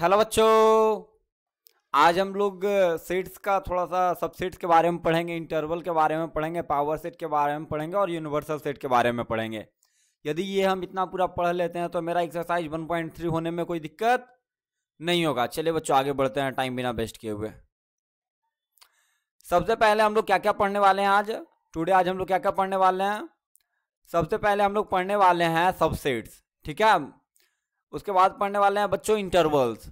hello बच्चों आज हम लोग सेट्स का थोड़ा सा सबसेट्स के बारे में पढ़ेंगे इंटरवल के बारे में पढ़ेंगे पावर सेट के बारे में पढ़ेंगे और यूनिवर्सल सेट के बारे में पढ़ेंगे यदि ये हम इतना पूरा पढ़ लेते हैं तो मेरा एक्सरसाइज 1.3 होने में कोई दिक्कत नहीं होगा चलिए बच्चों आगे बढ़ते हैं टाइम बिना वेस्ट किए हुए सबसे पहले हम लोग क्या क्या पढ़ने वाले हैं आज टुडे आज हम लोग क्या क्या पढ़ने वाले हैं सबसे पहले हम लोग पढ़ने वाले हैं सबसेट्स ठीक है उसके बाद पढ़ने वाले हैं बच्चों इंटरवल्स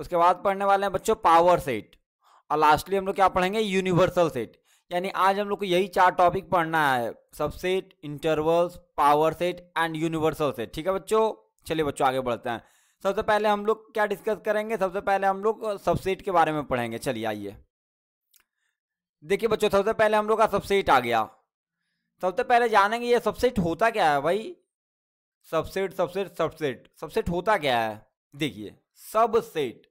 उसके बाद पढ़ने वाले हैं बच्चों पावर सेट और लास्टली हम लोग क्या पढ़ेंगे यूनिवर्सल सेट यानी आज हम लोग को यही चार टॉपिक पढ़ना है subset intervals power set and universal set ठीक है बच्चों चलिए बच्चों आगे बढ़ते हैं सबसे पहले हम लोग क्या डिस्कस करेंगे सबसे पहले हम लोग सबसेट के बारे में पढ़ेंगे चलिए आइए देखिए बच्चों सबसे पहले हम लोग का सबसेट आ गया सबसे पहले जानेंगे ये सबसेट होता क्या है भाई सबसेट सबसेट सबसेट सबसेट होता क्या है देखिए सबसेट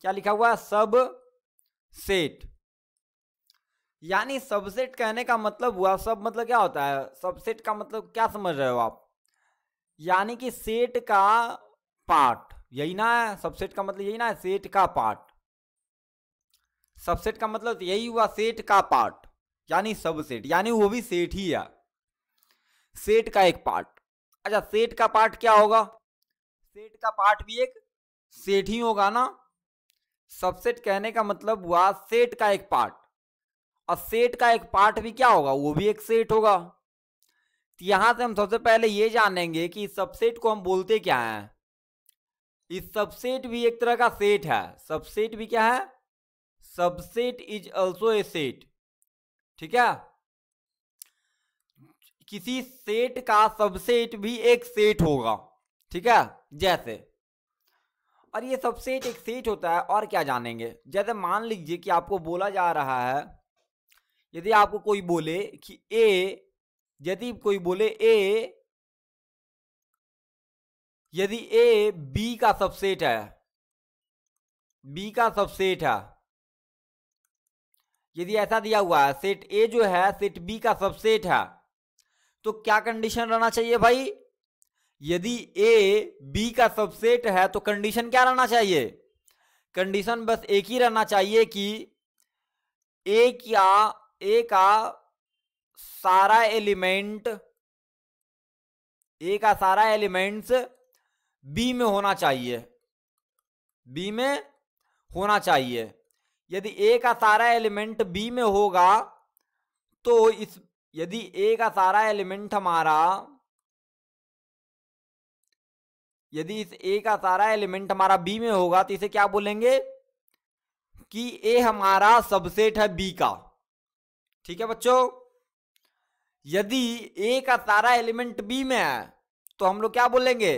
क्या लिखा हुआ है सब सेट यानी सबसेट कहने का मतलब हुआ सब मतलब क्या होता है सबसेट का मतलब क्या समझ रहे हो आप यानी कि सेट का पार्ट यही ना है सबसेट का मतलब यही ना है सेट का पार्ट सबसेट का मतलब तो यही हुआ सेट का पार्ट यानी सबसेट यानी वो भी सेट ही है सेट का एक पार्ट अच्छा सेट का पार्ट क्या होगा सेठ का पार्ट भी एक सेठ ही होगा ना सबसेट कहने का मतलब हुआ सेठ का एक पार्ट और सेठ का एक पार्ट भी क्या होगा वो भी एक सेट होगा तो यहां से हम सबसे पहले ये जानेंगे कि सबसेट को हम बोलते क्या है इस सबसेट भी एक तरह का सेट है सबसेट भी क्या है subset is also a set ठीक है किसी सेट का सबसेट भी एक सेट होगा ठीक है जैसे और ये सबसेट एक सेट होता है और क्या जानेंगे जैसे मान लीजिए कि आपको बोला जा रहा है यदि आपको कोई बोले कि ए यदि कोई बोले ए यदि ए बी का सबसेट है बी का सबसेट है यदि ऐसा दिया हुआ है सेट ए जो है सेट बी का सबसेट है तो क्या कंडीशन रहना चाहिए भाई यदि ए बी का सबसेट है तो कंडीशन क्या रहना चाहिए कंडीशन बस एक ही रहना चाहिए कि ए क्या ए का सारा एलिमेंट ए का सारा एलिमेंट्स बी में होना चाहिए बी में होना चाहिए यदि ए का सारा एलिमेंट बी में होगा तो इस यदि ए का सारा एलिमेंट हमारा यदि इस ए का सारा एलिमेंट हमारा बी में होगा तो इसे क्या बोलेंगे कि ए हमारा सबसेट है बी का ठीक है बच्चों यदि ए का सारा एलिमेंट बी में है तो हम लोग क्या बोलेंगे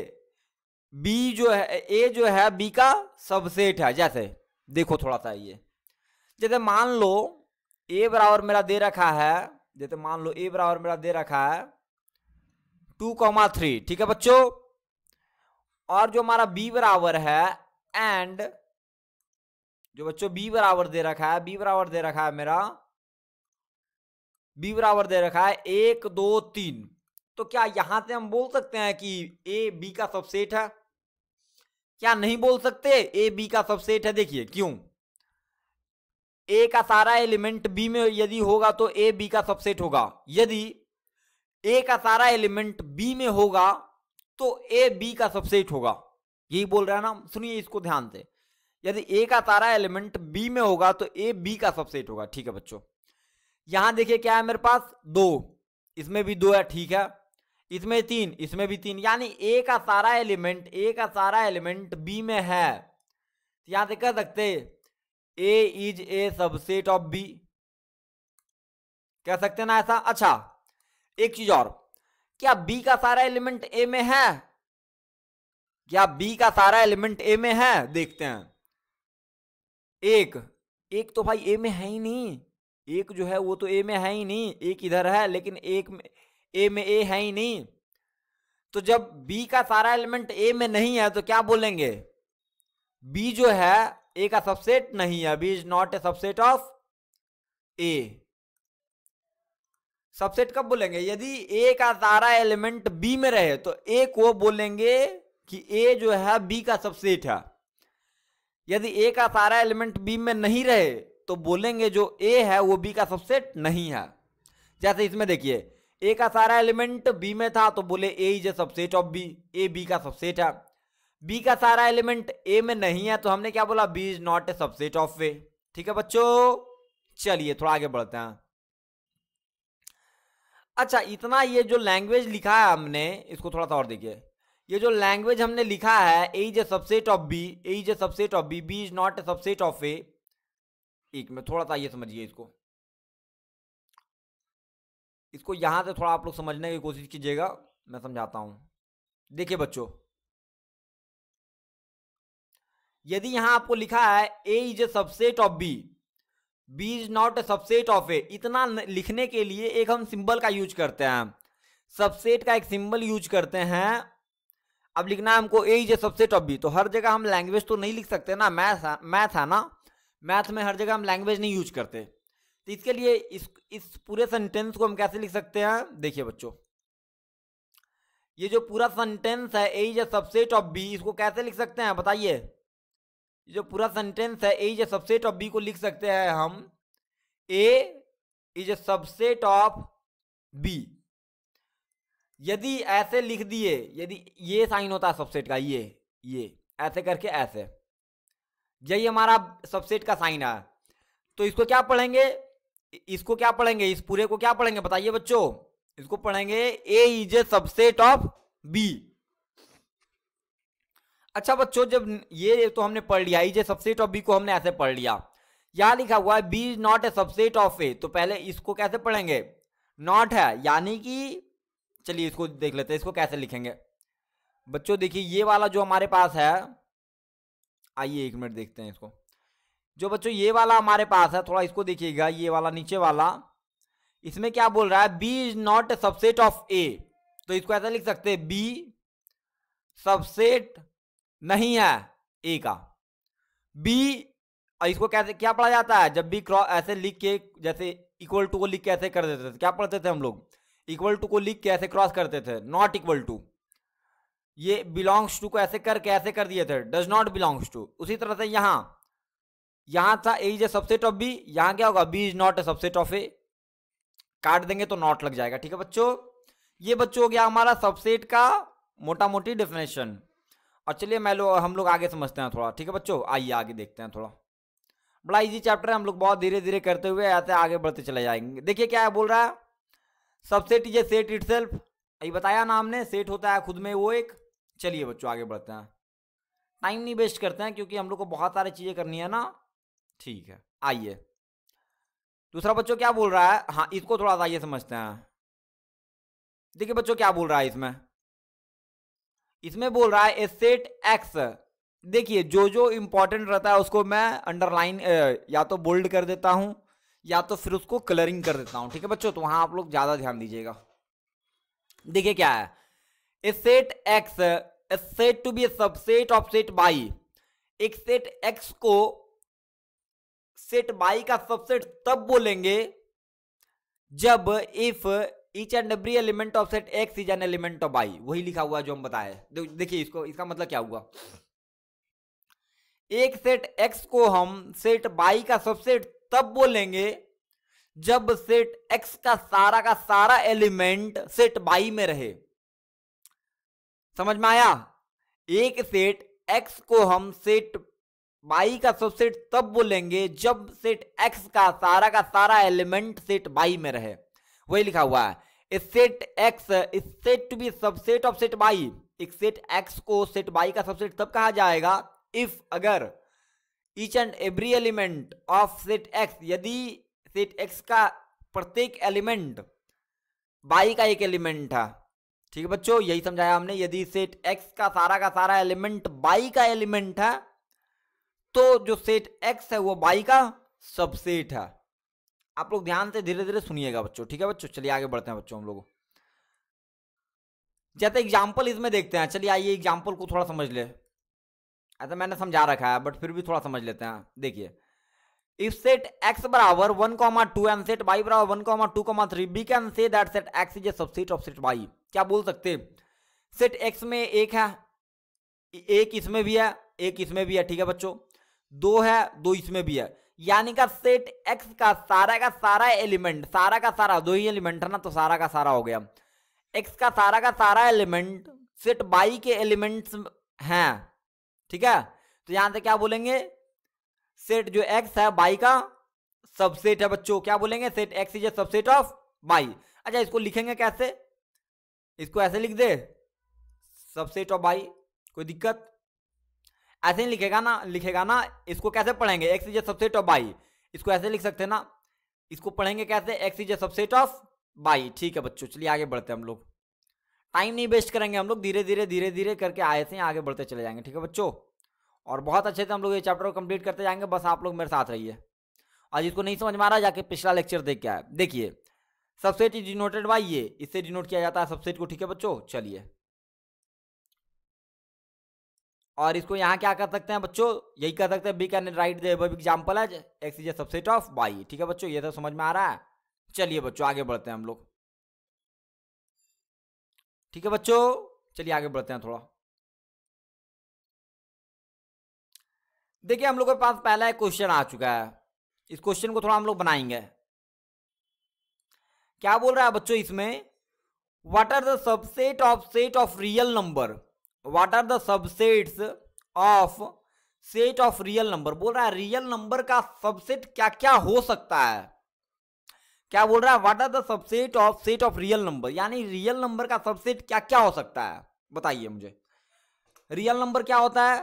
बी जो है ए जो है बी का सबसेट है जैसे देखो थोड़ा सा ये जैसे मान लो ए बराबर मेरा दे रखा है जैसे मान लो ए बराबर मेरा दे रखा है टू कॉमा थ्री ठीक है बच्चों और जो हमारा बी बराबर है एंड जो बच्चों बी बराबर दे रखा है बी बराबर दे रखा है मेरा बी बराबर दे रखा है एक दो तीन तो क्या यहां से हम बोल सकते हैं कि ए बी का सबसेट है क्या नहीं बोल सकते ए बी का सबसेट है देखिए क्यों ए का सारा एलिमेंट बी में यदि होगा तो ए बी का सबसेट होगा यदि ए का सारा एलिमेंट बी में होगा तो ए बी का सबसेट होगा यही बोल रहा है ना सुनिए इसको ध्यान से यदि ए का सारा एलिमेंट बी में होगा तो ए बी का सबसेट होगा ठीक है बच्चों यहां देखिए क्या है मेरे पास दो इसमें भी दो है ठीक है इसमें तीन इसमें भी तीन यानी ए का सारा एलिमेंट ए का सारा एलिमेंट बी में है तो यहां से कह सकते A is a subset of B कह सकते हैं ना ऐसा अच्छा एक चीज और क्या बी का सारा एलिमेंट ए में है क्या बी का सारा एलिमेंट ए में है देखते हैं एक एक तो भाई ए में है ही नहीं एक जो है वो तो ए में है ही नहीं एक इधर है लेकिन एक ए में ए है ही नहीं तो जब बी का सारा एलिमेंट ए में नहीं है तो क्या बोलेंगे बी जो है ए का सबसेट नहीं है B is not a subset of A subset कब बोलेंगे यदि ए का सारा एलिमेंट बी में रहे तो ए को बोलेंगे कि ए जो है बी का सबसेट है यदि ए का सारा एलिमेंट बी में नहीं रहे तो बोलेंगे जो ए है वो बी का सबसेट नहीं है जैसे इसमें देखिए ए का सारा एलिमेंट बी में था तो बोले A is a subset of B A B का सबसेट है बी का सारा एलिमेंट ए में नहीं है तो हमने क्या बोला B is not a subset of A ठीक है बच्चों चलिए थोड़ा आगे बढ़ते हैं अच्छा इतना ये जो लैंग्वेज लिखा है हमने इसको थोड़ा सा और देखिए ये जो लैंग्वेज हमने लिखा है A is a subset of B A is a subset of B B is not a subset of A एक में थोड़ा सा ये समझिए इसको इसको यहां से थोड़ा आप लोग समझने की कोशिश कीजिएगा मैं समझाता हूं देखिए बच्चों यदि यहां आपको लिखा है A is a subset of B B is not a subset of A इतना लिखने के लिए एक हम सिंबल का यूज करते हैं सबसेट का एक सिंबल यूज करते हैं अब लिखना है हमको A is a subset of B तो हर जगह हम लैंग्वेज तो नहीं लिख सकते ना मैथ मैथ है ना मैथ में हर जगह हम लैंग्वेज नहीं यूज करते तो इसके लिए इस इस पूरे सेंटेंस को हम कैसे लिख सकते हैं देखिए बच्चों ये जो पूरा सेंटेंस है A is a subset of B इसको कैसे लिख सकते हैं बताइए जो पूरा सेंटेंस है A is a subset of B को लिख सकते हैं हम A is a subset of B यदि ऐसे लिख दिए यदि ये साइन होता है सबसेट का ये ये ऐसे करके ऐसे यही हमारा सबसेट का साइन है तो इसको क्या पढ़ेंगे इसको क्या पढ़ेंगे इस पूरे को क्या पढ़ेंगे बताइए बच्चों इसको पढ़ेंगे A is a subset of B अच्छा बच्चों जब ये तो हमने पढ़ लिया ये सबसेट ऑफ बी को हमने ऐसे पढ़ लिया यहाँ लिखा हुआ है B is not a subset of A तो पहले इसको कैसे पढ़ेंगे नॉट है यानी कि चलिए इसको देख लेते हैं इसको कैसे लिखेंगे बच्चों देखिए ये वाला जो हमारे पास है आइए एक मिनट देखते हैं इसको जो बच्चों ये वाला हमारे पास है थोड़ा इसको देखिएगा ये वाला नीचे वाला इसमें क्या बोल रहा है B is not a subset of A तो इसको ऐसा लिख सकते हैं बी सबसेट नहीं है ए का बी इसको कैसे क्या पढ़ा जाता है जब भी क्रॉ ऐसे लिख के जैसे इक्वल टू को लिख के ऐसे कर देते थे क्या पढ़ते थे हम लोग इक्वल टू को लिख के ऐसे क्रॉस करते थे नॉट इक्वल टू ये बिलोंग्स टू को ऐसे करके ऐसे कर दिए थे डज नॉट बिलोंग्स टू उसी तरह से यहाँ यहाँ था A is a subset of B यहाँ क्या होगा B is not a subset of A काट देंगे तो नॉट लग जाएगा ठीक है बच्चों ये बच्चों हो गया हमारा सबसेट का मोटा मोटी डेफिनेशन और चलिए मैं लोग हम लोग आगे समझते हैं थोड़ा ठीक है बच्चों आइए आगे देखते हैं थोड़ा बड़ा इजी चैप्टर है हम लोग बहुत धीरे धीरे करते हुए ऐसे आगे बढ़ते चले जाएंगे देखिए क्या है बोल रहा है subset is a set itself बताया ना हमने सेट होता है खुद में वो एक चलिए बच्चों आगे बढ़ते हैं टाइम नहीं वेस्ट करते हैं क्योंकि हम लोग को बहुत सारी चीज़ें करनी है ना ठीक है आइए दूसरा बच्चों क्या बोल रहा है हाँ इसको थोड़ा सा आइए समझते हैं देखिए बच्चों क्या बोल रहा है इसमें इसमें बोल रहा है एसेट एक्स देखिए जो जो इंपॉर्टेंट रहता है उसको मैं अंडरलाइन या तो बोल्ड कर देता हूं या तो फिर उसको कलरिंग कर देता हूं ठीक है बच्चों तो वहां आप लोग ज़्यादा ध्यान दीजिएगा देखिए क्या है a set X a set to be a subset of set Y एक सेट एक्स को सेट बाई का सबसेट तब बोलेंगे जब if each and every element of set X is an element of Y वही लिखा हुआ है जो हम बताए देखिए इसको इसका मतलब क्या हुआ एक सेट एक्स को हम सेट बाई का सबसेट तब बोलेंगे जब सेट एक्स का सारा का सारा एलिमेंट सेट बाई में रहे समझ में आया एक सेट एक्स को हम सेट बाई का सबसेट तब बोलेंगे जब सेट एक्स का सारा का सारा एलिमेंट सेट बाई में रहे वही लिखा हुआ है set X is set to be subset of set Y एक सेट एक्स को सेट बाई का सबसेट तब कहा जाएगा इफ अगर each and every element of set X यदि सेट एक्स का प्रत्येक एलिमेंट बाई का एक एलिमेंट है ठीक है बच्चों यही समझाया हमने यदि सेट एक्स का सारा का सारा एलिमेंट बाई का एलिमेंट है तो जो सेट एक्स है वो बाई का सबसेट है आप लोग ध्यान से धीरे धीरे सुनिएगा बच्चों ठीक है बच्चों चलिए आगे बढ़ते हैं बच्चों हम लोग जैसे एग्जाम्पल इसमें देखते हैं चलिए आइए एग्जाम्पल को थोड़ा समझ ले ऐसा तो मैंने समझा रखा है बट फिर भी थोड़ा समझ लेते हैं देखिए इफ सेट एक्स बराबर one comma two and set Y बराबर one comma two comma three we can say that set X is a subset of set Y क्या बोल सकते सेट एक्स में एक है एक इसमें भी है एक इसमें भी है ठीक है बच्चों दो है दो इसमें भी है यानी का सेट एक्स का सारा का सारा एलिमेंट सारा का सारा दो ही एलिमेंट है ना तो सारा का सारा हो गया एक्स का सारा का सारा एलिमेंट सेट बाई के एलिमेंट्स हैं ठीक है तो यहां से क्या बोलेंगे सेट जो एक्स है बाई का सबसेट है बच्चों क्या बोलेंगे set X is a subset of Y अच्छा इसको लिखेंगे कैसे इसको ऐसे लिख दे सबसेट ऑफ बाई कोई दिक्कत ऐसे ही लिखेगा ना लिखेगा ना इसको कैसे पढ़ेंगे X is subset of Y इसको ऐसे लिख सकते हैं ना इसको पढ़ेंगे कैसे X is subset of Y ठीक है बच्चों चलिए आगे बढ़ते हैं हम लोग टाइम नहीं वेस्ट करेंगे हम लोग धीरे धीरे धीरे धीरे करके आए से आगे बढ़ते चले जाएंगे ठीक है बच्चों और बहुत अच्छे से हम लोग ये चैप्टर को कंप्लीट करते जाएंगे बस आप लोग मेरे साथ रहिए और जिसको नहीं समझ में आ रहा जाके पिछला लेक्चर देख के आए देखिए सबसेट इज डिनोटेड बाई ये इससे डिनोट किया जाता है सबसेट को ठीक है बच्चों चलिए और इसको यहाँ क्या कर सकते हैं बच्चों यही कर सकते हैं we can write the above example as X is a subset of Y ठीक है बच्चों ये तो समझ में आ रहा है चलिए बच्चों आगे बढ़ते हैं हम लोग ठीक है बच्चों चलिए आगे बढ़ते हैं थोड़ा देखिए हम लोग के पास पहला एक क्वेश्चन आ चुका है इस क्वेश्चन को थोड़ा हम लोग बनाएंगे क्या बोल रहा है बच्चों इसमें what are the subset of set of real number what are the subsets of set of real number बोल रहा है रियल नंबर का सबसेट क्या क्या हो सकता है क्या बोल रहा है what are the subset of set of real number यानी रियल नंबर का सबसेट क्या क्या हो सकता है बताइए मुझे रियल नंबर क्या होता है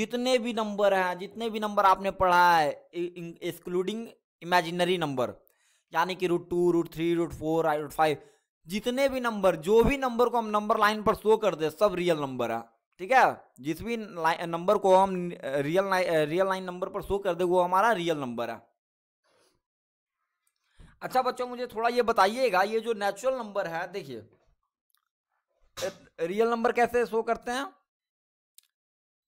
जितने भी नंबर हैं जितने भी नंबर आपने पढ़ा है एक्सक्लूडिंग इमेजिनरी नंबर यानी कि root two root three root four root five जितने भी नंबर जो भी नंबर को हम नंबर लाइन पर शो कर दे सब रियल नंबर है ठीक है जिस भी नंबर को हम रियल रियल लाइन नंबर पर शो कर दे वो हमारा रियल नंबर है अच्छा बच्चों मुझे थोड़ा ये बताइएगा ये जो नेचुरल नंबर है देखिए रियल नंबर कैसे शो करते हैं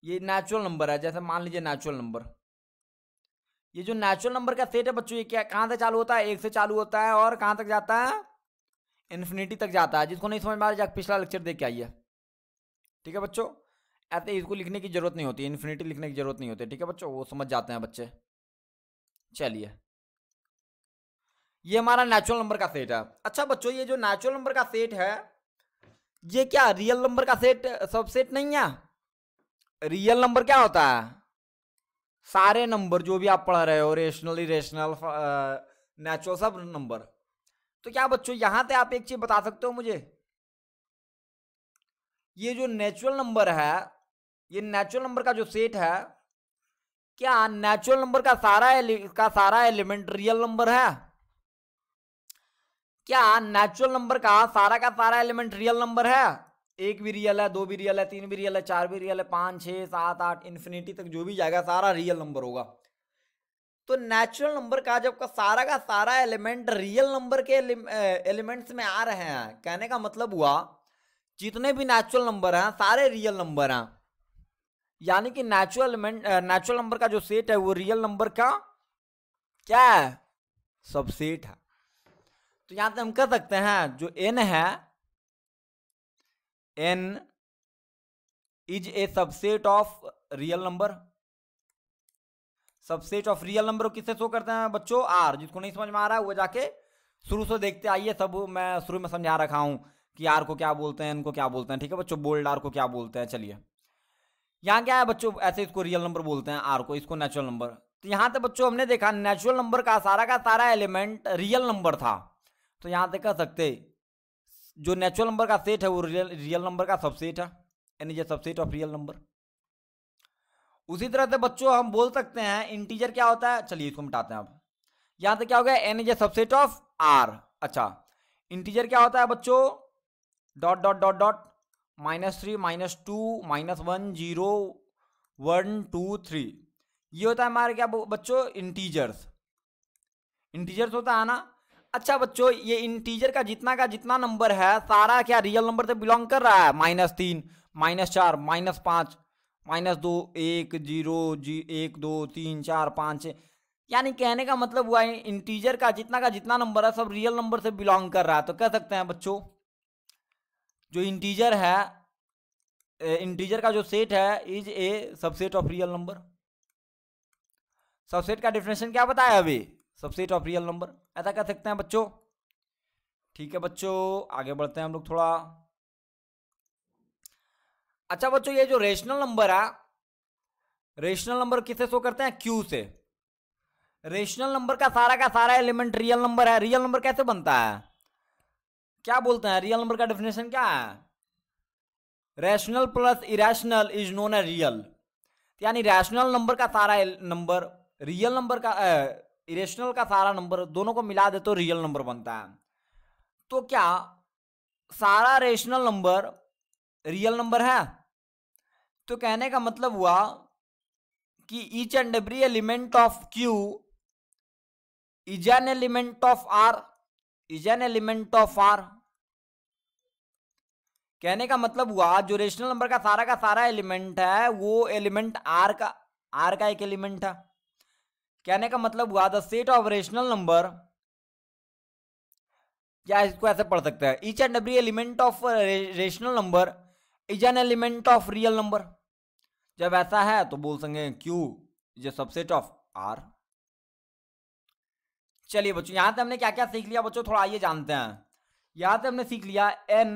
ये नेचुरल नंबर है जैसे मान लीजिए नेचुरल नंबर ये जो नेचुरल नंबर का सेट है बच्चों ये क्या कहां से चालू होता है एक से चालू होता है और कहां तक जाता है इन्फिनिटी तक जाता है जिसको नहीं समझ में आ रहा पिछला लेक्चर देख के आइए ठीक है बच्चों ऐसे इसको लिखने की जरूरत नहीं होती इन्फिनिटी लिखने की जरूरत नहीं होती ठीक है बच्चों वो समझ जाते हैं बच्चे चलिए ये हमारा नेचुरल नंबर का सेट है अच्छा बच्चों ये जो नेचुरल नंबर का सेट है ये क्या रियल नंबर का सेट सब सेट नहीं है रियल नंबर क्या होता है सारे नंबर जो भी आप पढ़ रहे हो रेशनल इरेशनल नेचुरल सब नंबर तो क्या बच्चों यहां से आप एक चीज बता सकते हो मुझे ये जो नेचुरल नंबर है ये नेचुरल नंबर का जो सेट है क्या नेचुरल नंबर का सारा का सारा एलिमेंट रियल नंबर है क्या नेचुरल नंबर का सारा का सारा एलिमेंट रियल नंबर है एक भी रियल है दो भी रियल है तीन भी रियल है चार भी रियल है पांच छह सात आठ इन्फिनिटी तक जो भी जाएगा सारा रियल नंबर होगा तो नेचुरल नंबर का जब का सारा का सारा एलिमेंट रियल नंबर के एलिमेंट्स में आ रहे हैं कहने का मतलब हुआ जितने भी नेचुरल नंबर हैं सारे रियल नंबर हैं यानी कि नेचुरल एलिमेंट नेचुरल नंबर का जो सेट है वो रियल नंबर का क्या है सबसेट है तो यहां से हम कह सकते हैं जो एन है N is a subset of real number subset of real number किससे शो करते हैं बच्चों आर जिसको नहीं समझ में आ रहा है वो जाके शुरू से देखते आइए सब मैं शुरू में समझा रखा हूँ कि आर को क्या बोलते हैं इनको क्या बोलते हैं ठीक है बच्चों बोल्ड आर को क्या बोलते हैं चलिए यहाँ क्या है बच्चों ऐसे इसको रियल नंबर बोलते हैं आर को इसको नेचुरल नंबर तो यहाँ तक बच्चों हमने देखा नेचुरल नंबर का सारा का सारा एलिमेंट रियल नंबर था तो यहाँ तक कह सकते जो नेचुरल नंबर का सेट है वो रियल रियल नंबर का सबसेट है यानी जो सबसेट ऑफ रियल नंबर उसी तरह से बच्चों हम बोल सकते हैं इंटीजर क्या होता है चलिए इसको मिटाते हैं अब यहां से क्या हो गया N is a subset of R अच्छा इंटीजर क्या होता है बच्चों dot dot dot dot minus three minus two minus one zero one two three ये होता है हमारे क्या बच्चों इंटीजर्स इंटीजर्स होता है ना अच्छा बच्चों ये इंटीजर का जितना का जितना नंबर है सारा क्या रियल नंबर से बिलोंग कर रहा है माइनस तीन माइनस चार माइनस पांच माइनस दो एक जीरो जी एक दो तीन चार पाँच यानी कहने का मतलब हुआ है इंटीजर का जितना का जितना नंबर है सब रियल नंबर से बिलोंग कर रहा है तो कह सकते हैं बच्चों जो इंटीजर है इंटीजर का जो सेट है is a subset of real number subset का डिफिनेशन क्या बताया अभी सबसेट ऑफ रियल नंबर ऐसा कह सकते हैं बच्चों ठीक है बच्चों आगे बढ़ते हैं हम लोग थोड़ा अच्छा बच्चों ये जो रेशनल नंबर है रेशनल नंबर किसे शो करते हैं क्यू से रेशनल नंबर का सारा का सारा एलिमेंट रियल नंबर है रियल नंबर कैसे बनता है क्या बोलते हैं रियल नंबर का डेफिनेशन क्या है rational plus irrational is known a real यानी रैशनल नंबर का सारा नंबर रियल नंबर का इरेशनल का सारा नंबर दोनों को मिला दे तो रियल नंबर बनता है तो क्या सारा रेशनल नंबर रियल नंबर है तो कहने का मतलब हुआ कि each and every element of Q is an element of R is an element of R कहने का मतलब हुआ जो रेशनल नंबर का सारा का सारा एलिमेंट है वो एलिमेंट आर का आर का एक एलिमेंट है कहने का मतलब हुआ the set of rational number या इसको ऐसे पढ़ सकते हैं each and every element of rational number is an element of real number जब ऐसा है तो बोल सकेंगे Q is a subset of R चलिए बच्चों यहां से हमने क्या क्या सीख लिया बच्चों थोड़ा आइए जानते हैं यहां से हमने सीख लिया एन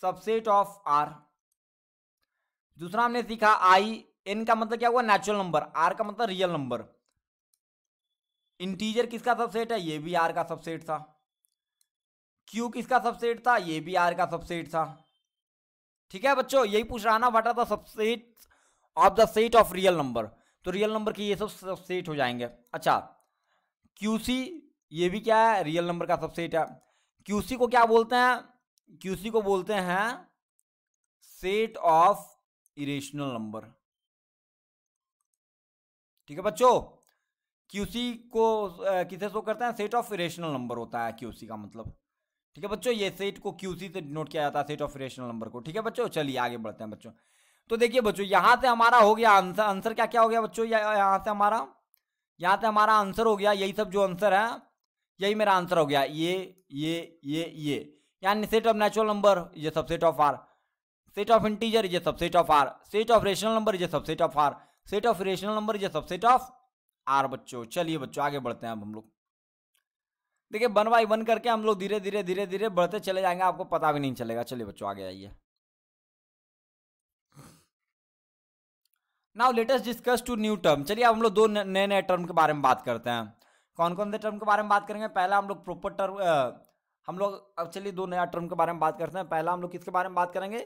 सबसेट ऑफ आर दूसरा हमने सीखा आई एन का मतलब क्या हुआ नेचुरल नंबर आर का मतलब रियल नंबर इंटीजर किसका सबसेट है ये भी आर का सबसेट था क्यू किसका सबसेट था ये भी आर का सबसेट था ठीक है बच्चों यही पूछ रहा ना what are the subset of the set of real number तो रियल नंबर के ये सब सबसेट हो जाएंगे अच्छा क्यूसी ये भी क्या है रियल नंबर का सबसेट है क्यूसी को क्या बोलते हैं क्यूसी को बोलते हैं सेट ऑफ इरेशनल नंबर ठीक है बच्चों क्यूसी को किसे शो करते हैं सेट ऑफ इरेशनल नंबर होता है क्यूसी का मतलब ठीक है बच्चों ये सेट को क्यूसी से नोट किया जाता है सेट ऑफ रेशनल नंबर को ठीक है बच्चों चलिए आगे बढ़ते हैं बच्चों तो देखिए बच्चों यहाँ से हमारा हो गया आंसर आंसर क्या क्या हो गया बच्चों यहाँ से हमारा यहाँ से हमारा आंसर हो गया यही सब जो आंसर है यही मेरा आंसर हो गया ये ये ये ये यानी सेट ऑफ नेचुरल नंबर ये subset of R set of integer ये subset of R set of rational number ये subset of R set of rational number ये सब सेट ऑफ आर बच्चों चलिए बच्चों आगे बढ़ते हैं अब हम लोग देखिए वन बाई वन करके हम लोग धीरे धीरे धीरे धीरे बढ़ते चले जाएंगे आपको पता भी नहीं चलेगा चलिए बच्चों आगे आइए now let us discuss two new term चलिए हम लोग दो नए नए टर्म के बारे में बात करते हैं कौन कौन से टर्म के बारे में बात करेंगे पहला हम लोग प्रॉपर टर्म हम लोग अब चलिए दो नया टर्म के बारे में बात करते हैं पहला हम लोग किसके बारे में बात करेंगे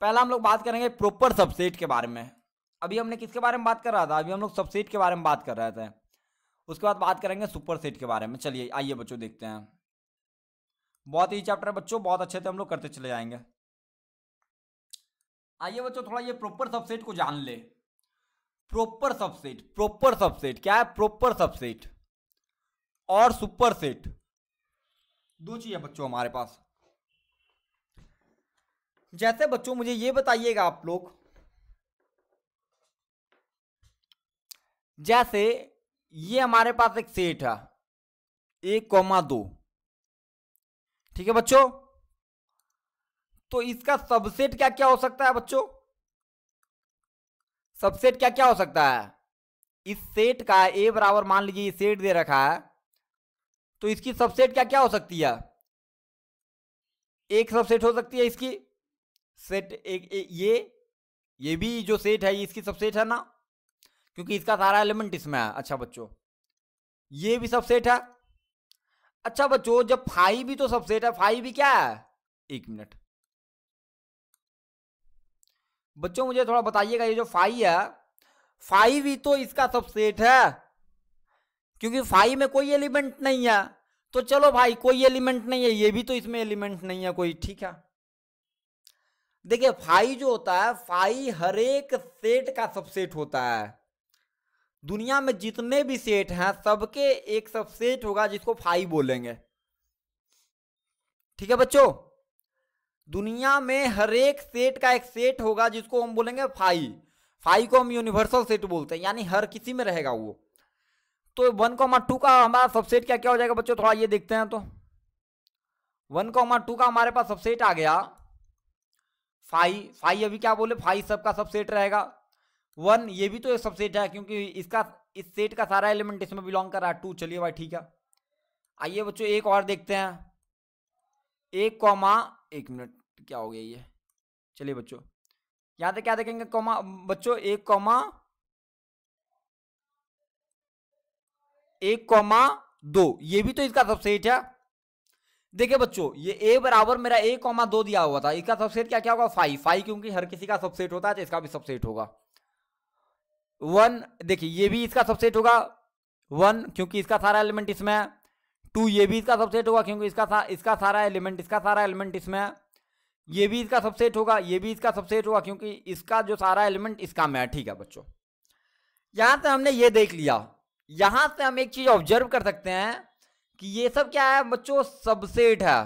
पहला हम लोग बात करेंगे प्रॉपर सबसेट के बारे में अभी हमने किसके बारे में बात कर रहा था अभी हम लोग सबसेट के बारे में बात कर रहे थे उसके बाद बात करेंगे सुपर सेट के बारे में चलिए आइए बच्चों देखते हैं बहुत ही चैप्टर बच्चों बहुत अच्छे थे हम लोग करते चले जाएंगे आइए बच्चों थोड़ा ये प्रॉपर सबसेट को जान ले प्रॉपर सबसेट प्रॉपर सबसेट क्या है प्रॉपर सबसेट और सुपर सेट दो चीज है बच्चों हमारे पास जैसे बच्चों मुझे ये बताइएगा आप लोग जैसे ये हमारे पास एक सेट है एक कोमा दो ठीक है बच्चों तो इसका सबसेट क्या क्या हो सकता है बच्चों सबसेट क्या क्या हो सकता है इस सेट का ए बराबर मान लीजिए ये सेट दे रखा है तो इसकी सबसेट क्या क्या हो सकती है एक सबसेट हो सकती है इसकी सेट एक, एक ये ये भी जो सेट है इसकी सबसेट है ना क्योंकि इसका सारा एलिमेंट इसमें है अच्छा बच्चों ये भी सबसेट है अच्छा बच्चों जब फाइव भी तो सबसेट है फाइव भी क्या है एक मिनट बच्चों मुझे थोड़ा बताइएगा ये जो फाइव है फाइव ही तो इसका सबसेट है क्योंकि फाइव में कोई एलिमेंट नहीं है तो चलो भाई कोई एलिमेंट नहीं है ये भी तो इसमें एलिमेंट नहीं है कोई ठीक है देखिए फाइव जो होता है फाइव हरेक सेट का सबसेट होता है दुनिया में जितने भी सेट हैं सबके एक सबसेट होगा जिसको फाइव बोलेंगे ठीक है बच्चों दुनिया में हर एक सेट का एक सेट होगा जिसको हम बोलेंगे फाइव फाइव को हम यूनिवर्सल सेट बोलते हैं यानी हर किसी में रहेगा वो तो वन कॉमा टू का हमारा सबसेट क्या क्या हो जाएगा बच्चों थोड़ा ये देखते हैं तो वन कॉमा टू का हमारे पास सबसेट आ गया फाइव फाइव अभी क्या बोले फाइव सबका सबसेट रहेगा वन ये भी तो एक सबसेट है क्योंकि इसका इस सेट का सारा एलिमेंट इसमें बिलोंग कर रहा है टू चलिए भाई ठीक है आइए बच्चों एक और देखते हैं एक कॉमा एक मिनट क्या हो गया ये चलिए बच्चों यहां तक क्या देखेंगे कॉमा बच्चों एक कॉमा एक कॉमा दो ये भी तो इसका सबसेट है देखिए बच्चों ये ए बराबर मेरा ए कॉमा दो दिया हुआ था इसका सबसेट क्या क्या होगा फाइव फाइव क्योंकि हर किसी का सबसेट होता है तो इसका भी सबसेट होगा वन देखिए ये भी इसका सबसेट होगा वन क्योंकि इसका सारा एलिमेंट इसमें है टू ये भी इसका सबसेट होगा क्योंकि इसका सा, इसका सारा एलिमेंट इसका सारा एलिमेंट इसमें है ये भी इसका सबसेट होगा ये भी इसका सबसेट होगा क्योंकि इसका जो सारा एलिमेंट इसका में है ठीक है बच्चों यहाँ से हमने ये देख लिया यहाँ से हम एक चीज़ ऑब्जर्व कर सकते हैं कि ये सब क्या है बच्चों सबसेट है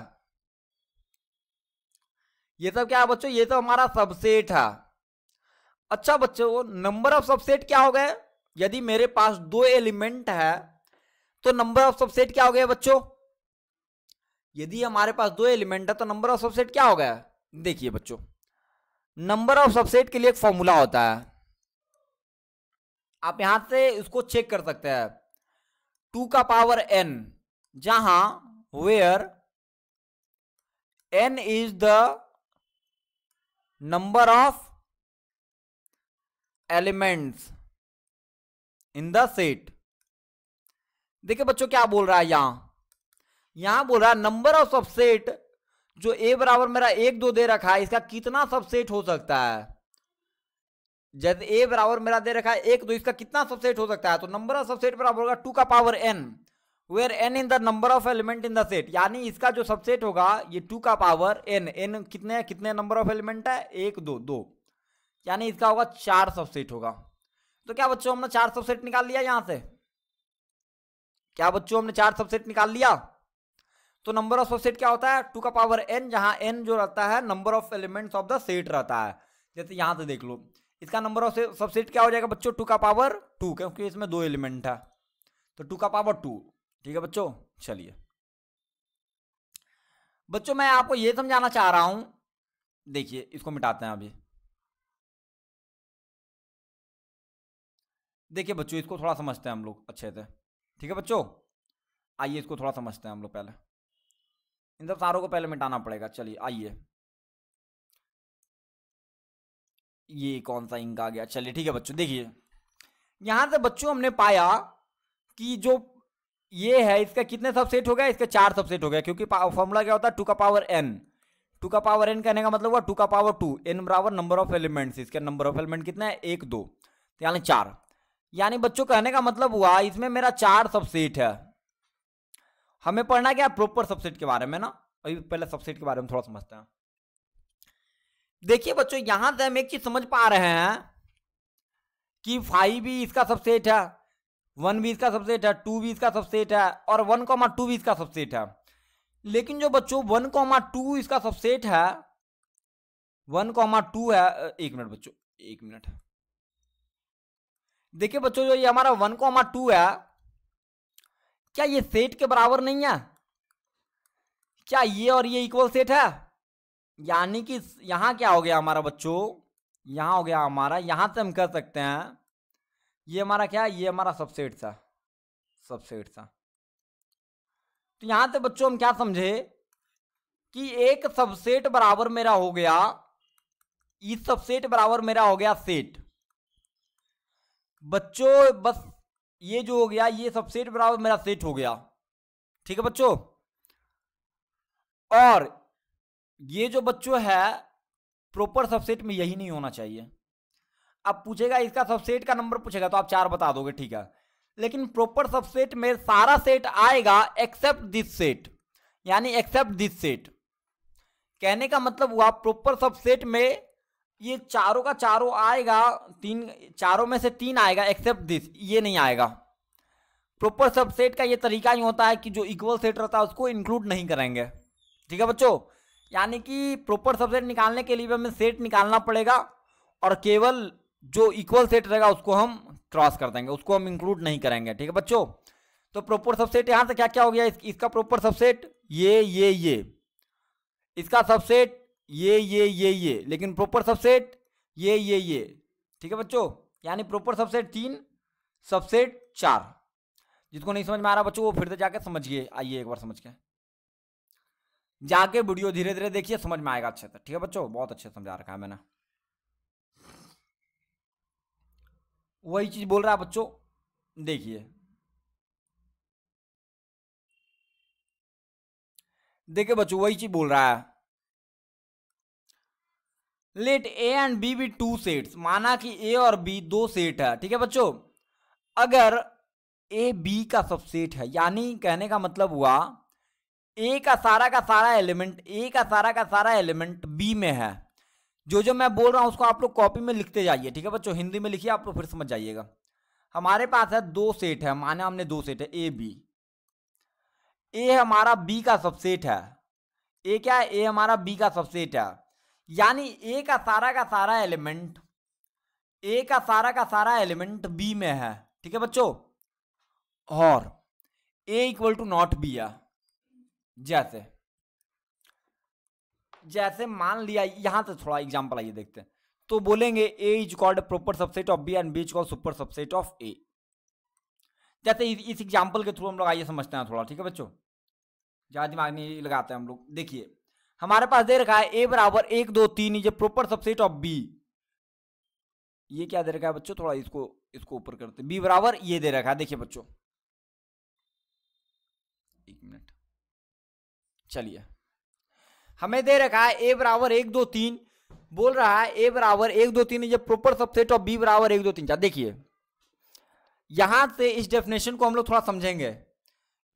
ये सब क्या है बच्चों ये सब तो हमारा सबसेट है अच्छा बच्चों नंबर ऑफ सबसेट क्या हो गए यदि मेरे पास दो एलिमेंट है तो नंबर ऑफ सबसेट क्या हो गया बच्चों यदि हमारे पास दो एलिमेंट है तो नंबर ऑफ सबसेट क्या हो गया देखिए बच्चों नंबर ऑफ सबसेट के लिए एक फॉर्मूला होता है आप यहां से इसको चेक कर सकते हैं टू का पावर एन जहां where N is the number of elements in the set देखिए बच्चों क्या बोल रहा है यहां यहां बोल रहा है नंबर ऑफ सबसेट जो ए बराबर मेरा एक दो दे रखा है इसका कितना सबसेट हो सकता है जैसे ए बराबर मेरा दे रखा है एक दो इसका कितना सबसेट हो सकता है तो नंबर ऑफ सबसेट बराबर होगा टू का power N where N in the number of element in the set यानी इसका जो सबसेट होगा ये टू का पावर एन एन कितने कितने नंबर ऑफ एलिमेंट है एक दो दो यानी इसका होगा चार सबसेट होगा तो क्या बच्चों हमने चार सबसेट निकाल लिया यहां से क्या बच्चों हमने चार सबसेट निकाल लिया तो नंबर ऑफ सबसेट क्या होता है टू का पावर एन जहां एन जो रहता है number of elements of the set रहता है जैसे यहां से देख लो इसका नंबर ऑफ सबसेट क्या हो जाएगा बच्चों टू का पावर टू क्योंकि इसमें दो एलिमेंट है तो टू का पावर टू ठीक है बच्चों चलिए बच्चों मैं आपको ये समझाना चाह रहा हूं देखिए इसको मिटाते हैं अभी देखिए बच्चों इसको थोड़ा समझते हैं हम लोग अच्छे से ठीक है बच्चों आइए इसको थोड़ा समझते हैं हम लोग पहले इन सब सारों को पहले मिटाना पड़ेगा चलिए आइए ये कौन सा इंक आ गया चलिए ठीक है बच्चों देखिए यहां से बच्चों हमने पाया कि जो ये है इसका कितने सबसेट हो गया इसका चार सबसेट हो गया क्योंकि फॉर्मूला क्या होता है टू का पावर एन टू का पावर एन कहने का मतलब हुआ टू का पावर टू एन बराबर नंबर ऑफ एलिमेंट्स इसका नंबर ऑफ एलिमेंट कितना है एक दो तो यानी चार यानी बच्चों कहने का मतलब हुआ इसमें मेरा चार सबसेट है हमें पढ़ना क्या प्रॉपर सबसेट के बारे में ना अभी पहले सबसेट के बारे में थोड़ा समझते हैं देखिए बच्चों यहां से हम एक चीज समझ पा रहे हैं कि फाइव भी इसका सबसेट है वन भी इसका सबसेट है टू भी इसका सबसेट है और वन कॉमा टू भी इसका सबसेट है लेकिन जो बच्चों वन कॉमा टू इसका सबसेट है वन कॉमा टू है एक मिनट बच्चों एक मिनट देखिए बच्चों जो ये हमारा वन को हमारा टू है क्या ये सेट के बराबर नहीं है क्या ये और ये इक्वल सेट है यानी कि यहां क्या हो गया हमारा बच्चों यहां हो गया हमारा यहां से हम कह सकते हैं ये हमारा क्या ये हमारा सबसेट था सबसेट था तो यहां से बच्चों हम क्या समझे कि एक सबसेट बराबर मेरा हो गया इस सबसेट बराबर मेरा हो गया सेट बच्चों बस ये जो हो गया ये सब सेट बराबर मेरा सेट हो गया ठीक है बच्चों और ये जो बच्चों है प्रॉपर सबसेट में यही नहीं होना चाहिए अब पूछेगा इसका सबसेट का नंबर पूछेगा तो आप चार बता दोगे ठीक है लेकिन प्रॉपर सबसेट में सारा सेट आएगा एक्सेप्ट दिस सेट यानी एक्सेप्ट दिस सेट कहने का मतलब हुआ प्रॉपर सबसेट में ये चारों का चारों आएगा तीन चारों में से तीन आएगा एक्सेप्ट दिस ये नहीं आएगा प्रॉपर सबसेट का ये तरीका ही होता है कि जो इक्वल सेट रहता है उसको इंक्लूड नहीं करेंगे ठीक है बच्चों यानी कि प्रॉपर सबसेट निकालने के लिए हमें सेट निकालना पड़ेगा और केवल जो इक्वल सेट रहेगा उसको हम क्रॉस कर देंगे उसको हम इंक्लूड नहीं करेंगे ठीक है बच्चों तो प्रॉपर सबसेट यहाँ से क्या क्या हो गया इस, इसका प्रॉपर सबसेट ये ये ये इसका सबसेट ये ये ये ये लेकिन प्रॉपर सबसेट ये ये ये ठीक है बच्चों यानी प्रॉपर सबसेट तीन सबसेट चार जिसको नहीं समझ में आ रहा बच्चों वो फिर से जाके समझिए आइए एक बार समझ के जाके वीडियो धीरे धीरे देखिए समझ में आएगा अच्छे से ठीक है बच्चों बहुत अच्छे समझा रखा है मैंने वही चीज बोल रहा है बच्चों देखिए देखिए बच्चों वही चीज बोल रहा है let A and B be two sets माना कि ए और बी दो सेट है ठीक है बच्चों अगर ए बी का सबसेट है यानी कहने का मतलब हुआ ए का सारा का सारा एलिमेंट ए का सारा का सारा एलिमेंट बी में है जो जो मैं बोल रहा हूँ उसको आप लोग कॉपी में लिखते जाइए ठीक है बच्चों हिंदी में लिखिए आप लोग फिर समझ जाइएगा हमारे पास है दो सेट है माने हमने दो सेट है ए बी ए हमारा बी का सबसेट है ए क्या है ए हमारा बी का सबसेट है यानी ए का सारा का सारा एलिमेंट ए का सारा का सारा एलिमेंट बी में है ठीक है बच्चों और A equal to not B है जैसे जैसे मान लिया यहां से थोड़ा एग्जांपल आइए देखते हैं तो बोलेंगे A is called proper subset of B and B is called super subset of A जैसे इस एग्जाम्पल के थ्रू हम लोग आइए समझते हैं थोड़ा ठीक है बच्चों ज़्यादा दिमाग नहीं लगाते हैं हम लोग देखिए हमारे पास दे रखा है ए बराबर एक दो तीन ये प्रॉपर सबसेट ऑफ बी ये क्या दे रखा है बच्चों थोड़ा इसको इसको ऊपर करते बी बराबर ये दे रखा है देखिए बच्चों एक मिनट चलिए हमें दे रखा है ए बराबर एक दो तीन बोल रहा है ए बराबर एक दो तीन ये प्रॉपर सबसेट ऑफ बी बराबर एक दो तीन चार देखिए यहां से इस डेफिनेशन को हम लोग थोड़ा समझेंगे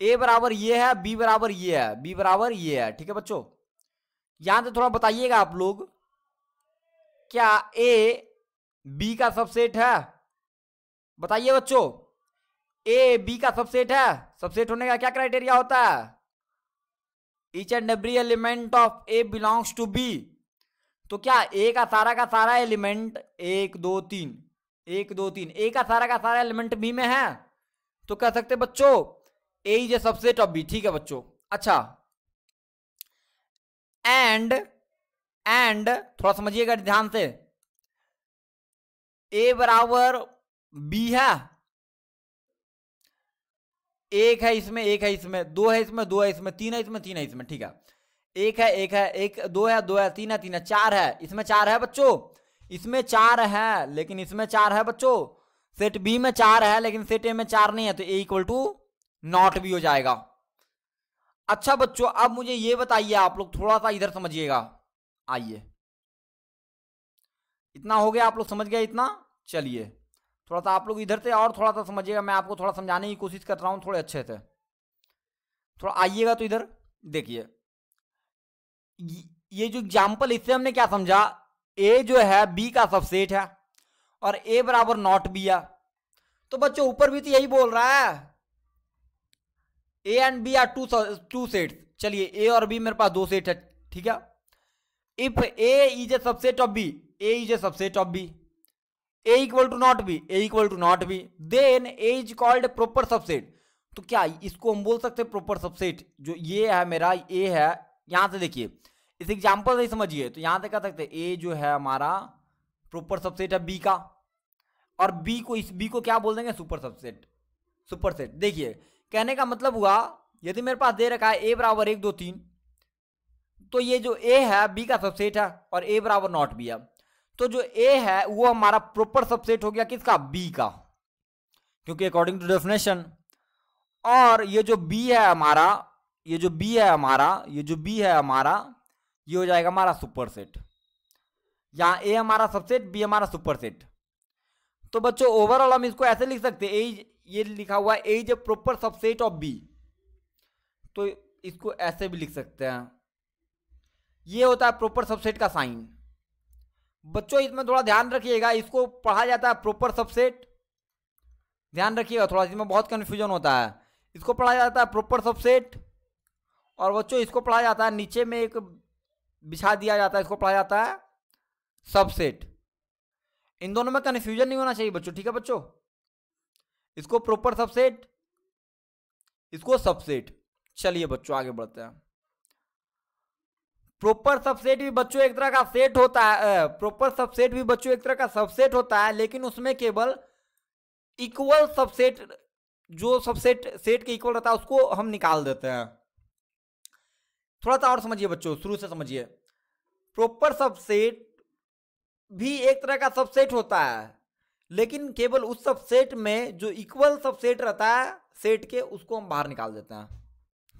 ए बराबर ये है बी बराबर ये है बी बराबर ये है ठीक है बच्चों यहां से थोड़ा बताइएगा आप लोग क्या ए बी का सबसेट है बताइए बच्चों ए बी का सबसेट है सबसेट होने का क्या क्राइटेरिया होता है each and every element of A belongs to B तो क्या ए का सारा का सारा एलिमेंट एक दो तीन एक दो तीन ए का सारा का सारा एलिमेंट बी में है तो कह सकते बच्चों A is a subset of B ठीक है बच्चों अच्छा एंड एंड थोड़ा समझिएगा ध्यान से ए बराबर बी है एक है इसमें एक है इसमें दो है इसमें दो है इसमें तीन है इसमें तीन है इसमें ठीक है एक है एक है एक दो है दो है तीन है तीन है चार है इसमें चार है बच्चों इसमें चार है लेकिन इसमें चार है बच्चों सेट बी में चार है लेकिन सेट ए में चार नहीं है तो A equal to not B हो जाएगा अच्छा बच्चों अब मुझे ये बताइए आप लोग थोड़ा सा इधर समझिएगा आइए इतना हो गया आप लोग समझ गए इतना चलिए थोड़ा सा आप लोग इधर से और थोड़ा सा समझिएगा मैं आपको थोड़ा समझाने की कोशिश कर रहा हूँ थोड़े अच्छे से थोड़ा आइएगा तो इधर देखिए ये जो एग्जाम्पल इससे हमने क्या समझा ए जो है बी का सबसेट है और ए बराबर नॉट बी है तो बच्चों ऊपर भी तो यही बोल रहा है A and B are two two sets चलिए ए और बी मेरे पास दो सेट है ठीक है if A is a subset of B A is a subset of B A equal to not B A equal to not B then A is called proper subset तो क्या इसको हम बोल सकते हैं प्रॉपर सबसेट जो ये है मेरा ए है यहां से देखिए इस एग्जाम्पल से समझिए तो यहाँ से कह सकते ए जो है हमारा प्रॉपर सबसेट है बी का और बी को इस बी को क्या बोल देंगे सुपर सबसेट सुपर सेट देखिए कहने का मतलब हुआ यदि मेरे पास दे रखा है ए बराबर एक दो तीन तो ये जो ए है बी का सबसेट है और ए बराबर नॉट बी है तो जो ए है वो हमारा प्रॉपर सबसेट हो गया किसका बी का क्योंकि अकॉर्डिंग टू डेफिनेशन और ये जो बी है हमारा ये जो बी है हमारा ये जो बी है हमारा ये हो जाएगा हमारा सुपरसेट यहाँ ए हमारा सबसेट बी हमारा सुपरसेट सेट तो बच्चों ओवरऑल हम इसको ऐसे लिख सकते एज ये लिखा हुआ है as a proper subset of B तो इसको ऐसे भी लिख सकते हैं ये होता है प्रॉपर सबसेट का साइन बच्चों इसमें थोड़ा ध्यान रखिएगा इसको पढ़ा जाता है प्रॉपर सबसेट ध्यान रखिएगा थोड़ा इसमें बहुत कन्फ्यूजन होता है इसको पढ़ा जाता है प्रॉपर सबसेट और बच्चों इसको पढ़ा जाता है नीचे में एक बिछा दिया जाता है इसको पढ़ा जाता है सबसेट इन दोनों में कन्फ्यूजन नहीं होना चाहिए बच्चों ठीक है बच्चों इसको प्रॉपर सबसेट इसको सबसेट चलिए बच्चों आगे बढ़ते हैं प्रॉपर सबसेट भी बच्चों एक तरह का सेट होता है प्रॉपर सबसेट भी बच्चों एक तरह का सबसेट होता है लेकिन उसमें केवल इक्वल सबसेट जो सबसेट सेट के इक्वल रहता है उसको हम निकाल देते हैं थोड़ा सा और समझिए बच्चों शुरू से समझिए प्रॉपर सबसेट भी एक तरह का सबसेट होता है लेकिन केवल उस सबसेट में जो इक्वल सबसेट रहता है सेट के उसको हम बाहर निकाल देते हैं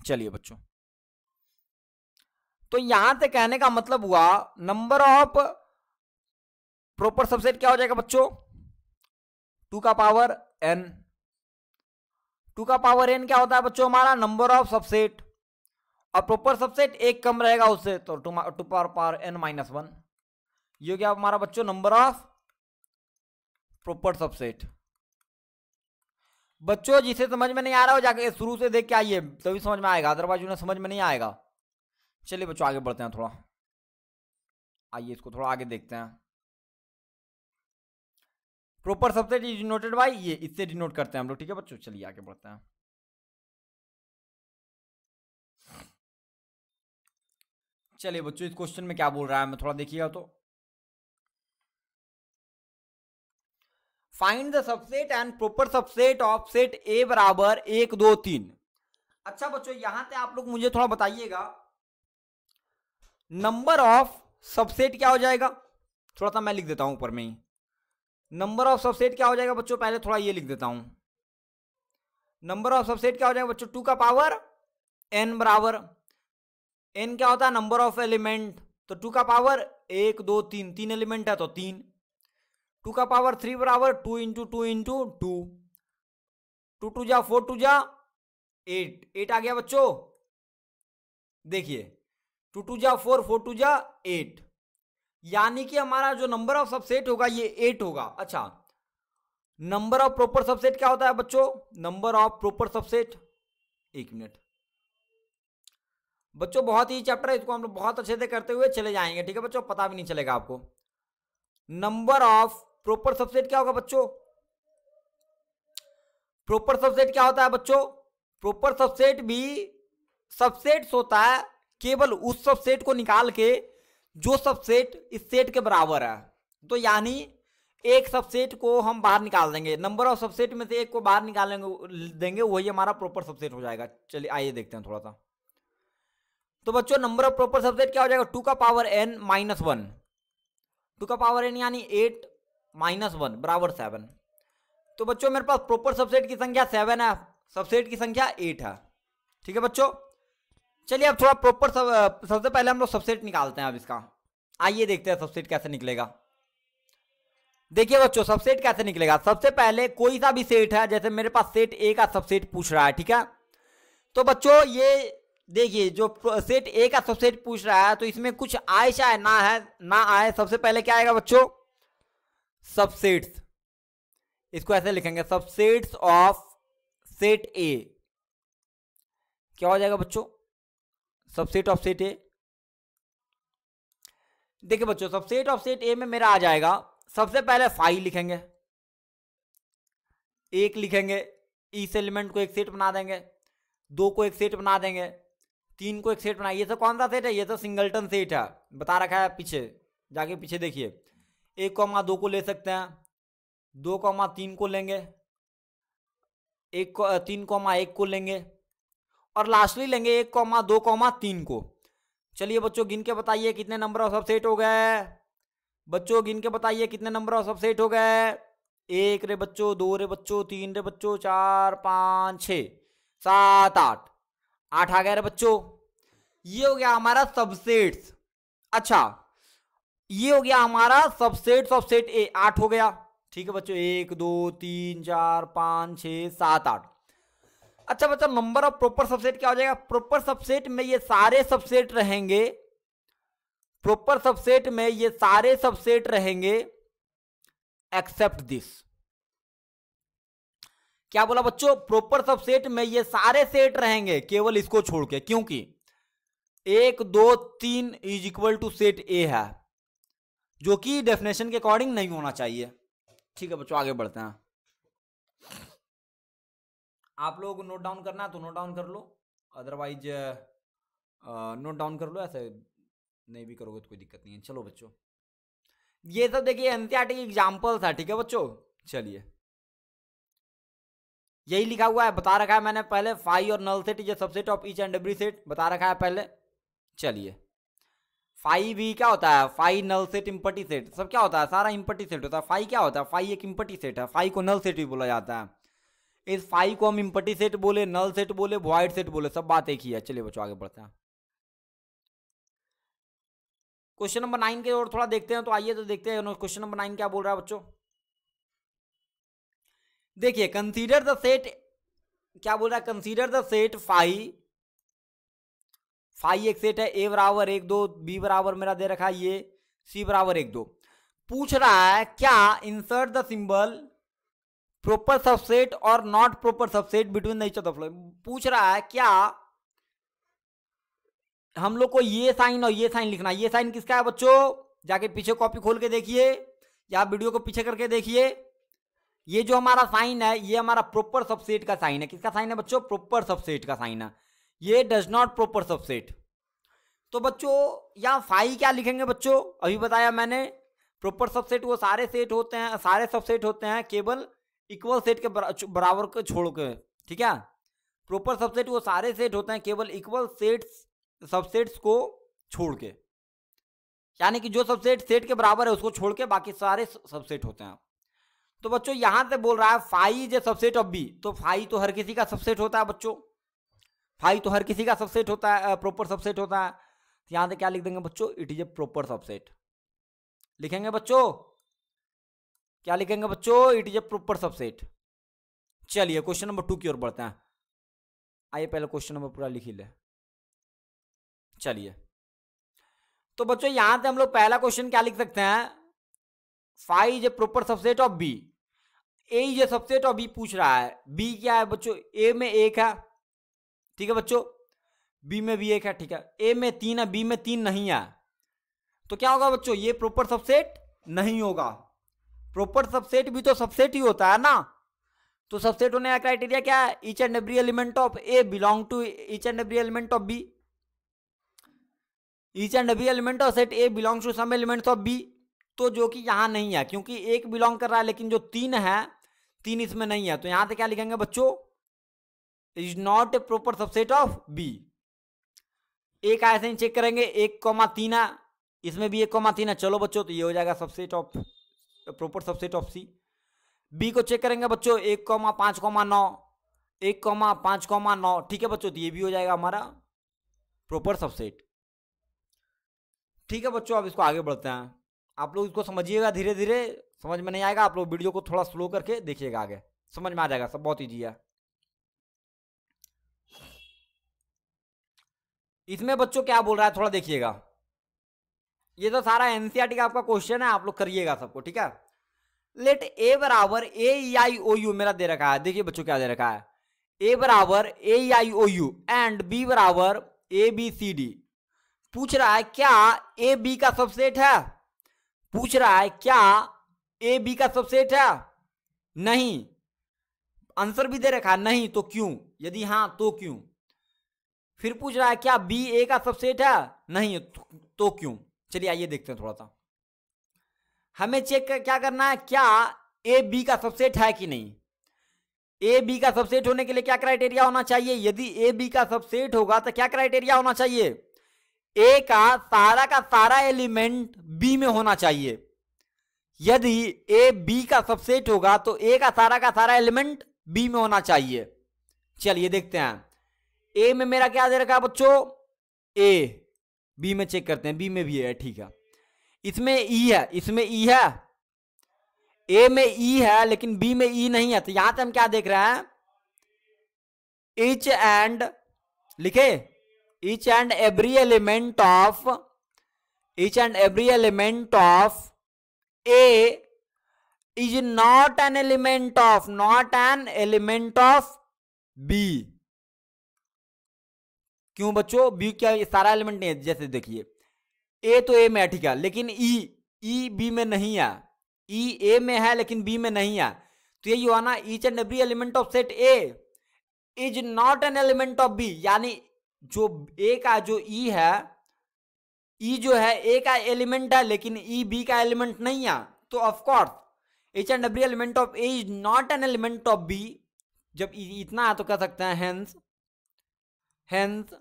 चलिए बच्चों तो यहां से कहने का मतलब हुआ नंबर ऑफ प्रॉपर सबसेट क्या हो जाएगा बच्चों टू का पावर एन टू का पावर एन क्या होता है बच्चों हमारा नंबर ऑफ सबसेट और प्रॉपर सबसेट एक कम रहेगा उससे तो two two power power N minus one ये क्या हमारा बच्चों नंबर ऑफ प्रॉपर सबसेट बच्चों जिसे समझ में नहीं आ रहा हो जाके शुरू से देख के आइए तभी समझ में आएगा अदरवाइज उन्हें समझ में नहीं आएगा चलिए बच्चों आगे बढ़ते हैं थोड़ा आइए इसको थोड़ा आगे देखते हैं proper subset is denoted by ये इससे डिनोट करते हैं हम लोग ठीक है बच्चों चलिए आगे बढ़ते हैं चलिए बच्चों इस क्वेश्चन में क्या बोल रहा है मैं थोड़ा देखिएगा तो find the subset and proper subset of set A बराबर एक दो तीन अच्छा बच्चों यहां पे आप लोग मुझे थोड़ा बताइएगा नंबर ऑफ सबसेट क्या हो जाएगा थोड़ा सा मैं लिख देता हूं ऊपर में ही नंबर ऑफ सबसेट क्या हो जाएगा बच्चों पहले थोड़ा ये लिख देता हूं नंबर ऑफ सबसेट क्या हो जाएगा बच्चों टू का पावर एन बराबर एन क्या होता है नंबर ऑफ एलिमेंट तो टू का पावर एक दो तीन तीन एलिमेंट है तो तीन टू का पावर थ्री बराबर two into two into two two two जा फोर टू जा एट एट आ गया बच्चों देखिए टू टू जा फोर फोर टू जा एट यानी कि हमारा जो नंबर ऑफ सबसेट होगा ये एट होगा अच्छा नंबर ऑफ प्रॉपर सबसेट क्या होता है बच्चों नंबर ऑफ प्रॉपर सबसेट एक मिनट बच्चों बहुत ही चैप्टर है इसको हम लोग बहुत अच्छे से करते हुए चले जाएंगे ठीक है बच्चों पता भी नहीं चलेगा आपको नंबर ऑफ प्रॉपर सबसेट क्या होगा बच्चों प्रॉपर सबसेट क्या होता है बच्चों प्रॉपर सबसेट भी सबसेट्स होता है केवल उस सबसेट को निकाल के जो सबसेट इस सेट के बराबर है तो यानी एक सबसेट को हम बाहर निकाल देंगे नंबर ऑफ सबसेट में से एक को बाहर निकालेंगे देंगे वही हमारा प्रॉपर सबसेट हो जाएगा चलिए आइए देखते हैं थोड़ा सा तो बच्चों नंबर ऑफ प्रॉपर सबसेट क्या हो जाएगा टू का power N minus one two का पावर एन यानी एट माइनस वन बराबर सेवन तो बच्चों मेरे पास प्रॉपर सबसेट की संख्या सेवन है सबसेट की संख्या एट है ठीक है बच्चों चलिए अब थोड़ा प्रॉपर सब सबसे पहले हम लोग सबसेट निकालते हैं अब इसका आइए देखते हैं सबसेट कैसे निकलेगा देखिए बच्चों सबसेट कैसे निकलेगा सबसे पहले कोई सा भी सेट है जैसे मेरे पास सेट ए का सबसेट पूछ रहा है ठीक है तो बच्चों ये देखिए जो सेट ए का सबसेट पूछ रहा है तो इसमें कुछ आए चाहे ना है ना आए सबसे पहले क्या आएगा बच्चों सबसेट्स इसको ऐसे लिखेंगे सबसेट्स ऑफ सेट ए क्या हो जाएगा बच्चों सबसेट ऑफ सेट ए देखिए बच्चों सबसेट ऑफ सेट ए में मेरा आ जाएगा सबसे पहले फाइव लिखेंगे एक लिखेंगे इस एलिमेंट को एक सेट बना देंगे दो को एक सेट बना देंगे तीन को एक सेट बनाए ये सब तो कौन सा सेट है ये सब सिंगलटन सेट है बता रखा है पीछे जाके पीछे देखिए एक कौमा दो को ले सकते हैं दो कौमा तीन को लेंगे एक तीन कौमा एक को लेंगे और लास्टली लेंगे एक कौमा दो कौमा तीन को चलिए बच्चों गिन के बताइए कितने नंबर ऑफ सबसेट हो गए बच्चों गिन के बताइए कितने नंबर ऑफ सबसेट हो गए एक रे बच्चों दो रे बच्चों तीन रे बच्चों चार पाँच छ सात आठ आठ आ गए रे बच्चों ये हो गया हमारा सबसेट्स अच्छा ये हो गया हमारा सबसेट सबसेट ए आठ हो गया ठीक है बच्चों एक दो तीन चार पांच छ सात आठ अच्छा बच्चा नंबर ऑफ प्रॉपर सबसेट क्या हो जाएगा प्रॉपर सबसेट में ये सारे सबसेट रहेंगे प्रॉपर सबसेट में ये सारे सबसेट रहेंगे एक्सेप्ट दिस क्या बोला बच्चों प्रॉपर सबसेट में ये सारे सेट रहेंगे केवल इसको छोड़ के क्योंकि एक दो तीन is equal to set A है जो कि डेफिनेशन के अकॉर्डिंग नहीं होना चाहिए ठीक है बच्चों आगे बढ़ते हैं आप लोग नोट डाउन करना है तो नोट डाउन कर लो अदरवाइज नोट डाउन कर लो ऐसे नहीं भी करोगे तो कोई दिक्कत नहीं है चलो बच्चों ये सब तो देखिए एनसीआरटी की एग्जाम्पल था ठीक है बच्चों चलिए यही लिखा हुआ है बता रखा है मैंने पहले फाइव और नल सेट ये subset of each and every set बता रखा है पहले चलिए फाइव भी क्या होता है phi null set empty set सब क्या होता है सारा इम्पटी सेट होता है फाइव क्या होता है फाइव एक इम्पटी सेट है फाइव को नल सेट भी बोला जाता है इस फाइव को हम इम्पटी सेट बोले नल सेट बोले व्हाइट सेट बोले सब बात एक ही है चलिए बच्चों आगे बढ़ते हैं क्वेश्चन नंबर नाइन के और थोड़ा देखते हैं तो आइए तो देखते हैं क्वेश्चन नंबर नाइन क्या बोल रहा है बच्चों देखिए कंसीडर द सेट क्या बोल रहा है consider the set five five x eight है ए बराबर एक दो बी बराबर मेरा दे रखा है ये सी बराबर एक दो पूछ रहा है क्या insert the symbol proper subset और not proper subset between the of पूछ रहा है क्या हम लोग को ये साइन और ये साइन लिखना ये साइन किसका है बच्चों जाके पीछे कॉपी खोल के देखिए या वीडियो को पीछे करके देखिए ये जो हमारा साइन है ये हमारा प्रॉपर सबसेट का साइन है किसका साइन है बच्चों प्रॉपर सबसेट का साइन है ये डज नॉट प्रॉपर सबसेट तो बच्चों यहाँ फाई क्या लिखेंगे बच्चों अभी बताया मैंने प्रॉपर सबसेट वो सारे सेट होते हैं सारे सबसेट होते हैं केवल इक्वल सेट के बराबर को छोड़ के ठीक है प्रॉपर सबसेट वो सारे सेट होते हैं केवल इक्वल सेट्स सबसेट्स को छोड़ के यानी कि जो सबसेट सेट के बराबर है उसको छोड़ के बाकी सारे सबसेट होते हैं तो बच्चों यहां से बोल रहा है phi is a subset of B तो फाई तो हर किसी का सबसेट होता है बच्चों फाइव तो हर किसी का सबसेट होता है प्रॉपर सबसेट होता है तो यहां से क्या लिख देंगे बच्चों it is a proper subset लिखेंगे बच्चों क्या लिखेंगे बच्चों it is a proper subset चलिए क्वेश्चन नंबर टू की ओर बढ़ते हैं आइए पहले क्वेश्चन नंबर पूरा लिखी ले चलिए तो बच्चों यहां से हम लोग पहला क्वेश्चन क्या लिख सकते हैं phi is a proper subset of B A is a subset of B पूछ रहा है बी क्या है बच्चों ए में एक है ठीक है बच्चों बी में भी एक है ठीक है ए में तीन है बी में तीन नहीं है तो क्या होगा बच्चों ये प्रॉपर सबसेट नहीं होगा प्रॉपर सबसेट भी तो सबसेट ही होता है ना तो सबसेट होने का क्राइटेरिया क्या है each and every element of A belong to each and every element of B each and every element of set A belong to some element of B तो जो कि यहां नहीं है क्योंकि एक बिलोंग कर रहा है लेकिन जो तीन है तीन इसमें नहीं है तो यहां से क्या लिखेंगे बच्चों is not a proper subset of B एक आया से चेक करेंगे एक कौमा तीना इसमें भी एक कौमा तीना चलो बच्चों तो ये हो जाएगा subset of proper subset of C B को चेक करेंगे बच्चों एक कौमा पाँच कौमा नौ एक कौमा पाँच कौमा नौ ठीक है बच्चों तो ये भी हो जाएगा हमारा प्रॉपर सबसेट ठीक है बच्चों अब इसको आगे बढ़ते हैं आप लोग इसको समझिएगा धीरे धीरे समझ में नहीं आएगा आप लोग वीडियो को थोड़ा स्लो करके देखिएगा आगे समझ में आ जाएगा सब बहुत ईजी है इसमें बच्चों क्या बोल रहा है थोड़ा देखिएगा ये तो सारा एनसीआरटी e का आपका क्वेश्चन है आप लोग करिएगा सबको ठीक है लेट ए बराबर ए आई ओ यू मेरा दे रखा है देखिए बच्चों क्या दे रखा है ए बराबर A I O U and B बराबर ए बी सी डी पूछ रहा है क्या ए बी का सबसेट है पूछ रहा है क्या ए बी का सबसेट है नहीं आंसर भी दे रखा है नहीं तो क्यों यदि हाँ तो क्यों फिर पूछ रहा है क्या बी ए का सबसेट है नहीं है तो, तो क्यों चलिए आइए देखते हैं थोड़ा सा हमें चेक कर, क्या करना है क्या ए बी का सबसेट है कि नहीं ए बी का सबसेट होने के लिए क्या क्राइटेरिया होना चाहिए यदि ए बी का सबसेट होगा तो क्या क्राइटेरिया होना चाहिए ए का सारा का सारा एलिमेंट बी में होना चाहिए यदि ए बी का सबसेट होगा तो ए का सारा का सारा एलिमेंट बी में होना चाहिए चलिए देखते हैं ए में मेरा क्या दे रखा है बच्चों ए बी में चेक करते हैं बी में भी है ठीक है इसमें ई e है इसमें ई e है ए में ई e है लेकिन बी में ई नहीं है तो यहां से हम क्या देख रहे हैं इच एंड लिखे each and every element of each and every element of A is not an element of not an element of B क्यों बच्चों बी क्या सारा एलिमेंट नहीं है जैसे देखिए ए तो ए में है ठीक है लेकिन ई ई बी में नहीं है ई e ए में है लेकिन बी में नहीं है तो यही हुआ ना each and every element of set A is not an element of B यानी जो ए का जो ई e है ई e जो है ए का एलिमेंट है लेकिन ई बी का एलिमेंट नहीं है तो of course each and every element of A is not an element of B जब इतना है तो कह सकते हैं hence hence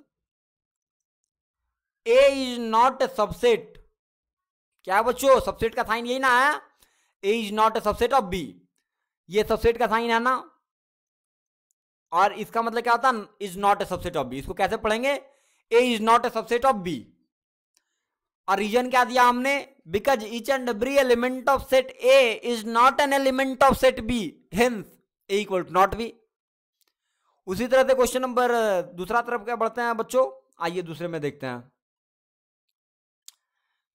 A is not a subset क्या बच्चों सबसेट का साइन यही ना है A is not a subset of B ये सबसेट का साइन है ना और इसका मतलब क्या होता है is not a subset of B इसको कैसे पढ़ेंगे A is not a subset of B और रीजन क्या दिया हमने because each and every element of set A is not an element of set B hence A equal to not B उसी तरह से क्वेश्चन नंबर दूसरा तरफ क्या बढ़ते हैं बच्चों आइए दूसरे में देखते हैं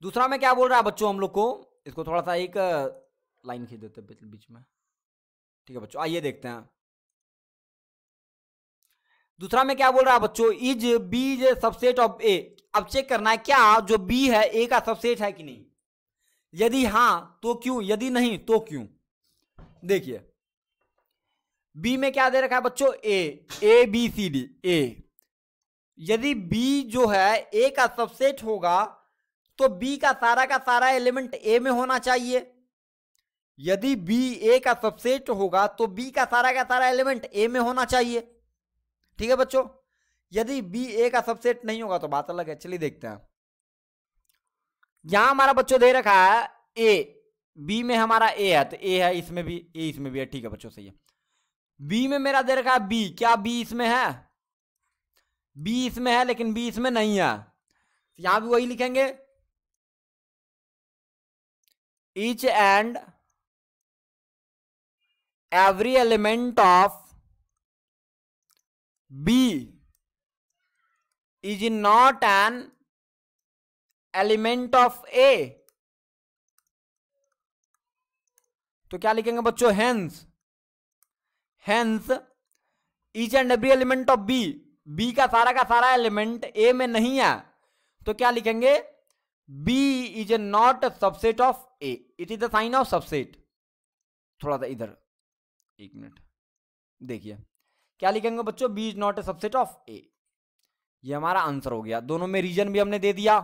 दूसरा में क्या बोल रहा है बच्चों हम लोग को इसको थोड़ा सा एक लाइन खींच देते हैं बीच में ठीक है बच्चों आइए देखते हैं दूसरा में क्या बोल रहा है बच्चों is B is subset of A अब चेक करना है क्या जो बी है ए का सबसेट है कि नहीं यदि हाँ तो क्यों यदि नहीं तो क्यों देखिए बी में क्या दे रखा है बच्चों ए ए बी सी डी ए यदि बी जो है ए का सबसेट होगा तो बी का सारा का सारा एलिमेंट ए में होना चाहिए यदि बी ए का सबसेट होगा तो बी का सारा का सारा एलिमेंट ए में होना चाहिए ठीक है बच्चों यदि बी ए का सबसेट नहीं होगा तो बात अलग है चलिए देखते हैं यहां हमारा बच्चों दे रखा है ए बी में हमारा ए है तो ए है इसमें भी ए इसमें भी है ठीक है बच्चों सही है बी में मेरा दे रखा है बी क्या बी इसमें है बी इसमें है लेकिन बी इसमें नहीं है यहां भी वही लिखेंगे each and every element of B is not an element of A तो क्या लिखेंगे बच्चों hence hence each and every element of B B का सारा का सारा एलिमेंट ए में नहीं है तो क्या लिखेंगे B is a not subset of A it is the sign of subset थोड़ा सा इधर एक मिनट देखिए क्या लिखेंगे बच्चों B is not a subset of A ये हमारा आंसर हो गया दोनों में रीजन भी हमने दे दिया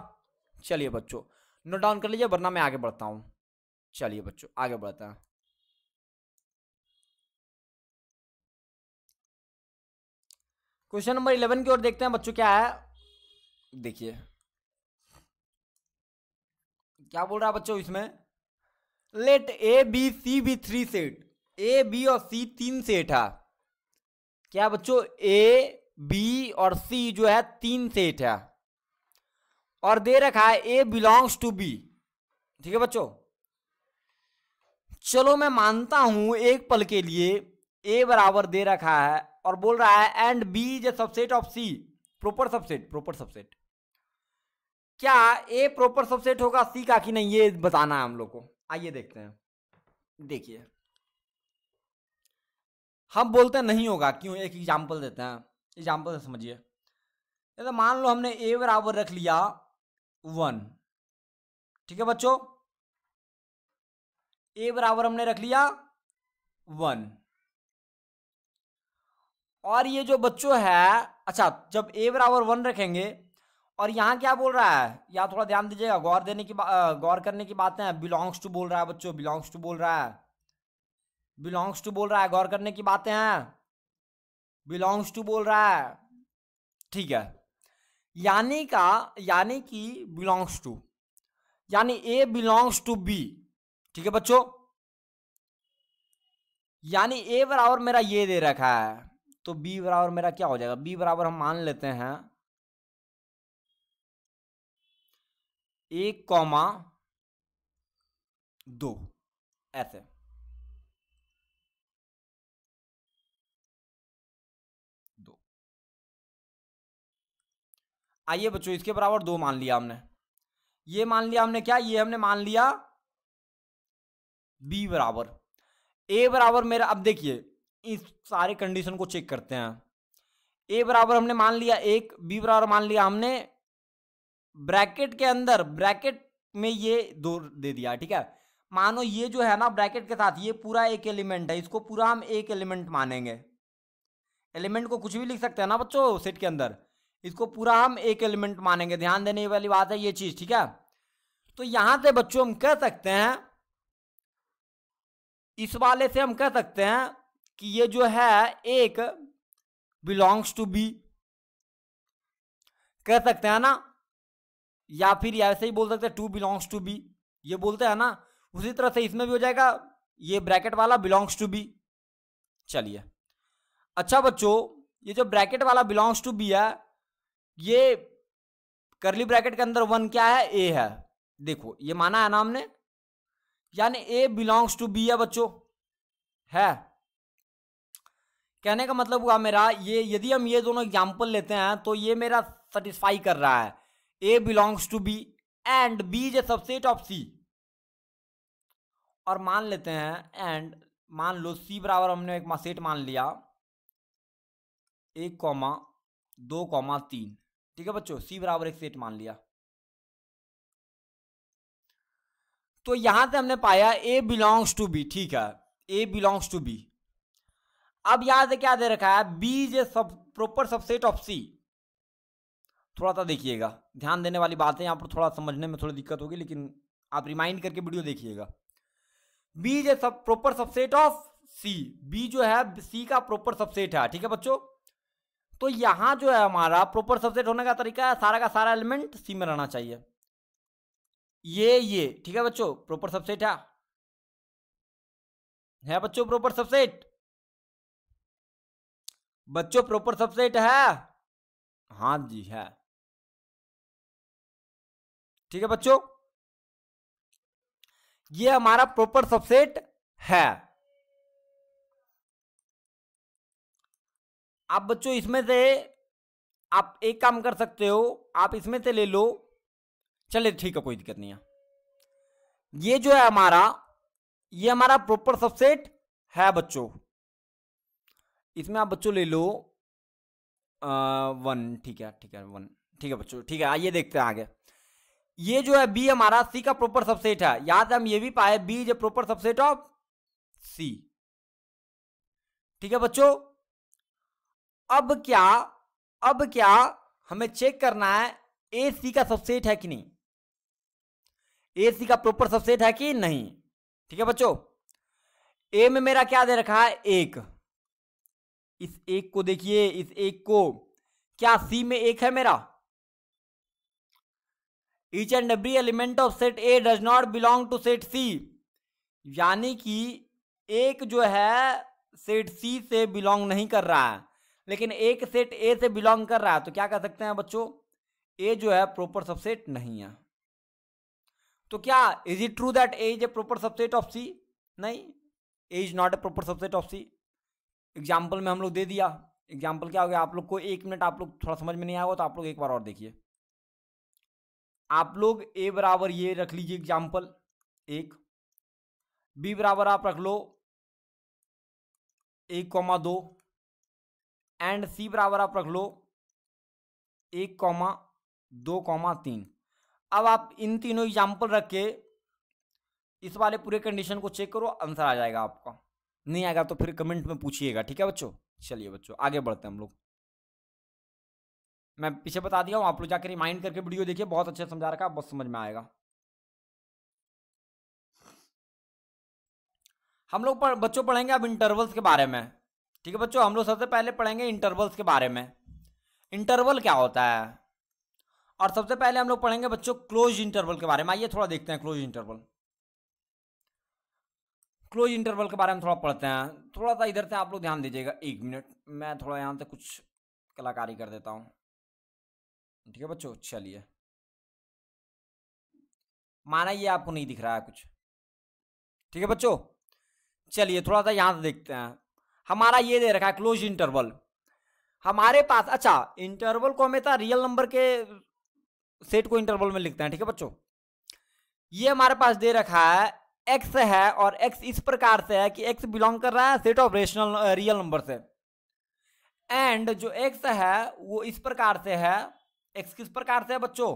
चलिए बच्चों नोट डाउन कर लीजिए वरना मैं आगे बढ़ता हूं चलिए बच्चों आगे बढ़ता है क्वेश्चन नंबर इलेवन की ओर देखते हैं बच्चों क्या है देखिए क्या बोल रहा है बच्चों इसमें let A B C B three set A B और सी तीन सेट है क्या बच्चों ए बी और सी जो है तीन सेट है और दे रखा है ए बिलोंग्स टू बी ठीक है बच्चों चलो मैं मानता हूं एक पल के लिए ए बराबर दे रखा है और बोल रहा है and B is a subset of C proper subset proper subset क्या ए प्रॉपर सबसेट होगा सी का कि नहीं ये बताना है हम लोग को आइए देखते हैं देखिए हम बोलते हैं नहीं होगा क्यों एक एग्जाम्पल देते हैं एग्जाम्पल से समझिए तो मान लो हमने ए बराबर रख लिया वन ठीक है बच्चों ए बराबर हमने रख लिया वन और ये जो बच्चों है अच्छा जब ए बराबर वन रखेंगे और यहाँ क्या बोल रहा है यहाँ थोड़ा ध्यान दीजिएगा गौर देने की गौर करने की बातें हैं बिलोंग्स टू बोल रहा है बच्चों बिलोंग्स टू बोल रहा है बिलोंग्स टू बोल रहा है गौर करने की बातें हैं बिलोंग्स टू बोल रहा है ठीक है यानी का यानी कि बिलोंग्स टू यानी ए बिलोंग्स टू बी ठीक है बच्चों यानी ए बराबर मेरा ये दे रखा है तो बी बराबर मेरा क्या हो जाएगा बी बराबर हम मान लेते हैं एक कौमा दो ऐसे दो आइए बच्चों इसके बराबर दो मान लिया हमने ये मान लिया हमने क्या ये हमने मान लिया बी बराबर ए बराबर मेरा अब देखिए इस सारे कंडीशन को चेक करते हैं ए बराबर हमने मान लिया एक बी बराबर मान लिया हमने ब्रैकेट के अंदर ब्रैकेट में ये दो दे दिया ठीक है मानो ये जो है ना ब्रैकेट के साथ ये पूरा एक एलिमेंट है इसको पूरा हम एक एलिमेंट मानेंगे एलिमेंट को कुछ भी लिख सकते हैं ना बच्चों सेट के अंदर इसको पूरा हम एक एलिमेंट मानेंगे ध्यान देने वाली बात है ये चीज ठीक है तो यहां से बच्चों हम कह सकते हैं इस वाले से हम कह सकते हैं कि ये जो है एक बिलोंग्स टू बी कह सकते हैं ना या फिर ऐसे ही बोल सकते टू बिलोंग्स टू बी ये बोलते हैं ना उसी तरह से इसमें भी हो जाएगा ये ब्रैकेट वाला बिलोंग्स टू बी चलिए अच्छा बच्चों ये जो ब्रैकेट वाला बिलोंग्स टू बी है ये करली ब्रैकेट के अंदर वन क्या है ए है देखो ये माना है ना हमने यानी ए बिलोंग्स टू बी है बच्चों है कहने का मतलब हुआ मेरा ये यदि हम ये दोनों एग्जाम्पल लेते हैं तो ये मेरा सेटिस्फाई कर रहा है A belongs to B and B is a subset of C और मान लेते हैं एंड मान लो सी बराबर हमने एक सेट मान लिया एक कॉमा दो कॉमा तीन ठीक है बच्चों सी बराबर एक सेट मान लिया तो यहां से हमने पाया ए बिलोंग्स टू बी ठीक है ए बिलोंग्स टू बी अब यहां से क्या दे रखा है B is a sub proper subset of सी थोड़ा सा देखिएगा ध्यान देने वाली बात है यहाँ पर थोड़ा समझने में थोड़ी दिक्कत होगी लेकिन आप रिमाइंड करके वीडियो देखिएगा B is a sub proper subset of C B जो है सी का प्रॉपर सबसेट है ठीक है बच्चों तो यहाँ जो है हमारा प्रॉपर सबसेट होने का तरीका है सारा का सारा एलिमेंट सी में रहना चाहिए ये ये ठीक है बच्चों प्रॉपर सबसेट है है बच्चों प्रॉपर सबसेट बच्चों प्रॉपर सबसेट है हाँ जी है ठीक है बच्चों ये हमारा प्रॉपर सबसेट है आप बच्चों इसमें से आप एक काम कर सकते हो आप इसमें से ले लो चले ठीक है कोई दिक्कत नहीं है ये जो है हमारा ये हमारा प्रॉपर सबसेट है बच्चों इसमें आप बच्चों ले लो आ, वन ठीक है ठीक है वन ठीक है बच्चों ठीक है आइए देखते हैं आगे ये जो है बी हमारा सी का प्रॉपर सबसेट है याद हम ये भी पाए B is proper subset of C ठीक है बच्चों अब क्या अब क्या हमें चेक करना है ए सी का सबसेट है कि नहीं ए सी का प्रॉपर सबसेट है कि नहीं ठीक है बच्चों ए में मेरा क्या दे रखा है एक इस एक को देखिए इस एक को क्या सी में एक है मेरा each and every element of set A does not belong to set C यानी कि एक जो है सेट सी से बिलोंग नहीं कर रहा है लेकिन एक सेट ए से बिलोंग कर रहा है तो क्या कह सकते हैं बच्चों ए जो है प्रॉपर सबसेट नहीं है तो क्या is it true that A is a proper subset of C नहीं A is not a proper subset of C example में हम लोग दे दिया एग्जाम्पल क्या हो गया आप लोग को एक मिनट आप लोग थोड़ा समझ में नहीं आएगा तो आप लोग एक बार और देखिए आप लोग ए बराबर ये रख लीजिए एग्जाम्पल एक बी बराबर आप रख लो एक कॉमा दो एंड सी बराबर आप रख लो एक कॉमा दो कॉमा तीन अब आप इन तीनों एग्जाम्पल रख के इस वाले पूरे कंडीशन को चेक करो आंसर आ जाएगा आपका नहीं आएगा तो फिर कमेंट में पूछिएगा ठीक है बच्चों चलिए बच्चों आगे बढ़ते हैं हम लोग मैं पीछे बता दिया हूँ आप लोग जाकर रिमाइंड करके वीडियो देखिए बहुत अच्छे समझा रखा बहुत समझ में आएगा हम लोग पढ़, बच्चों पढ़ेंगे अब इंटरवल्स के बारे में ठीक है बच्चों हम लोग सबसे पहले पढ़ेंगे इंटरवल्स के बारे में इंटरवल क्या होता है और सबसे पहले हम लोग पढ़ेंगे बच्चों क्लोज इंटरवल के बारे में आइए थोड़ा देखते हैं क्लोज इंटरवल क्लोज इंटरवल के बारे में थोड़ा पढ़ते हैं थोड़ा सा इधर से आप लोग ध्यान दीजिएगा एक मिनट मैं थोड़ा यहाँ से कुछ कलाकारी कर देता हूँ ठीक है बच्चों चलिए माना ये आपको नहीं दिख रहा है कुछ ठीक है बच्चों चलिए थोड़ा सा यहां से देखते हैं हमारा ये दे रखा है क्लोज इंटरवल हमारे पास अच्छा इंटरवल को हमेशा रियल नंबर के सेट को इंटरवल में लिखते हैं ठीक है बच्चों ये हमारे पास दे रखा है एक्स है और एक्स इस प्रकार से है कि एक्स बिलोंग कर रहा है set of rational real number से एंड जो एक्स है वो इस प्रकार से है एक्स किस प्रकार से है बच्चों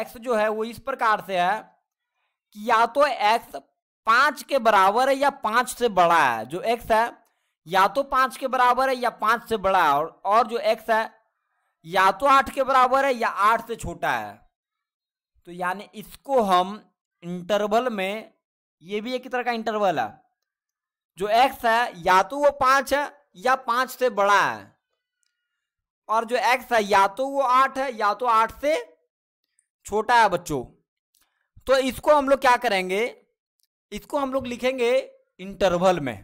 एक्स जो है वो इस प्रकार से है कि या तो एक्स पांच के बराबर है या पांच से बड़ा है जो एक्स है या तो पांच के बराबर है या पांच से बड़ा है और, जो एक्स है या तो आठ के बराबर है या आठ से छोटा है तो यानी इसको हम इंटरवल में ये भी एक तरह का इंटरवल है जो एक्स है या तो वो पांच है या पांच से बड़ा है और जो एक्स है या तो वो आठ है या तो आठ से छोटा है बच्चों तो इसको हम लोग क्या करेंगे इसको हम लोग लिखेंगे इंटरवल में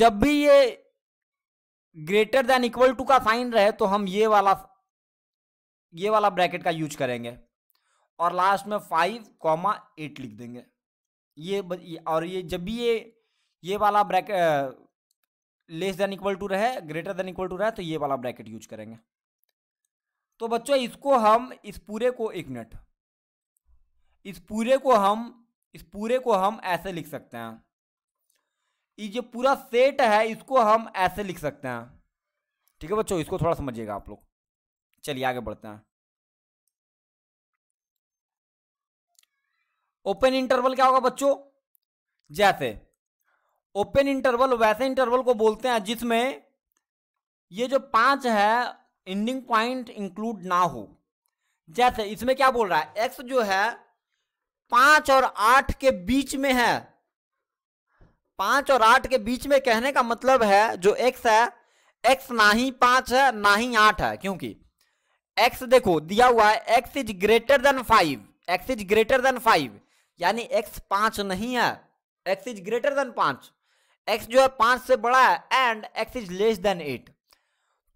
जब भी ये ग्रेटर देन इक्वल टू का साइन रहे तो हम ये वाला ये वाला ब्रैकेट का यूज करेंगे और लास्ट में फाइव कॉमा एट लिख देंगे ये और ये जब भी ये ये वाला bracket less than equal to रहे ग्रेटर देन इक्वल टू रहे तो ये वाला ब्रैकेट यूज करेंगे तो बच्चों इसको हम इस पूरे को एक मिनट इस पूरे को हम इस पूरे को हम ऐसे लिख सकते हैं ये जो पूरा सेट है इसको हम ऐसे लिख सकते हैं ठीक है बच्चों इसको थोड़ा समझिएगा आप लोग चलिए आगे बढ़ते हैं ओपन इंटरवल क्या होगा बच्चों जैसे ओपन इंटरवल वैसे इंटरवल को बोलते हैं जिसमें ये जो पांच है एंडिंग पॉइंट इंक्लूड ना हो जैसे इसमें क्या बोल रहा है एक्स जो है पांच और आठ के बीच में है पांच और आठ के बीच में कहने का मतलब है जो एक्स है एक्स ना ही पांच है ना ही आठ है क्योंकि एक्स देखो दिया हुआ है x is greater than five x is greater than five यानी एक्स पांच नहीं है एक्स इज ग्रेटर देन पांच एक्स जो है पांच से बड़ा है and x is less than eight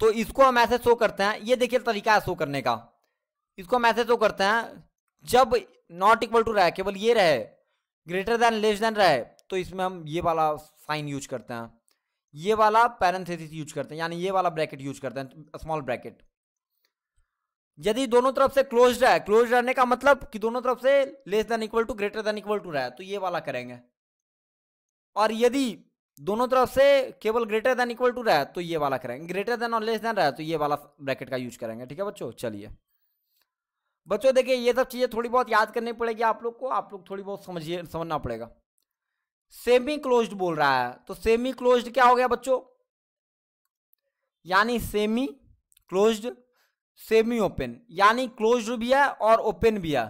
तो इसको हम ऐसे शो करते हैं ये देखिए तरीका है शो करने का इसको हम ऐसे शो करते हैं जब नॉट इक्वल टू रहे केवल ये रहे ग्रेटर देन लेस देन रहे तो इसमें हम ये वाला साइन यूज करते हैं ये वाला पैरेंथेसिस यूज करते हैं यानी ये वाला ब्रैकेट यूज करते हैं स्मॉल ब्रैकेट यदि दोनों तरफ से क्लोज रहा है क्लोज रहने का मतलब कि दोनों तरफ से less than equal to greater than equal to रहा है तो ये वाला करेंगे और यदि दोनों तरफ से केवल ग्रेटर देन इक्वल टू रहा है तो ये वाला करेंगे ग्रेटर देन और लेस देन रहा है तो ये वाला ब्रैकेट का यूज करेंगे ठीक है बच्चों चलिए बच्चों देखिए ये सब चीज़ें थोड़ी बहुत याद करनी पड़ेगी आप लोग को आप लोग थोड़ी बहुत समझिए समझना पड़ेगा सेमी क्लोज बोल रहा है तो सेमी क्लोज क्या हो गया बच्चों यानी सेमी क्लोज सेमी ओपन यानी क्लोज भी है और ओपन भी है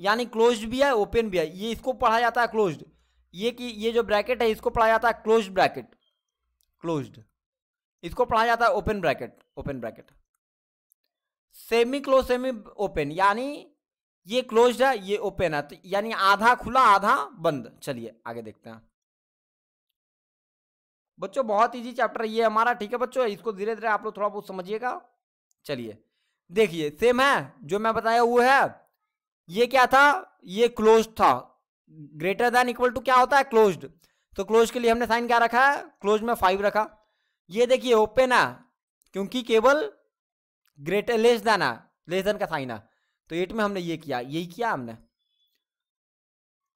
यानी क्लोज भी है ओपन भी है ये इसको पढ़ा जाता है क्लोज्ड ये कि ये जो ब्रैकेट है इसको पढ़ा जाता है क्लोज ब्रैकेट क्लोज्ड इसको पढ़ा जाता है open bracket open bracket semi close semi open यानी ये क्लोज है ये ओपन है तो यानी आधा खुला आधा बंद चलिए आगे देखते हैं बच्चों बहुत इजी चैप्टर ये हमारा ठीक है बच्चों इसको धीरे धीरे आप लोग थोड़ा बहुत समझिएगा चलिए देखिए सेम है जो मैं बताया वो है ये क्या था ये क्लोज था ग्रेटर दैन इक्वल टू क्या होता है क्लोज्ड तो क्लोज के लिए हमने साइन क्या रखा है क्लोज में फाइव रखा ये देखिए ओपन है क्योंकि केवल ग्रेटर लेस देन है लेस देन का साइन है तो एट में हमने ये किया यही किया हमने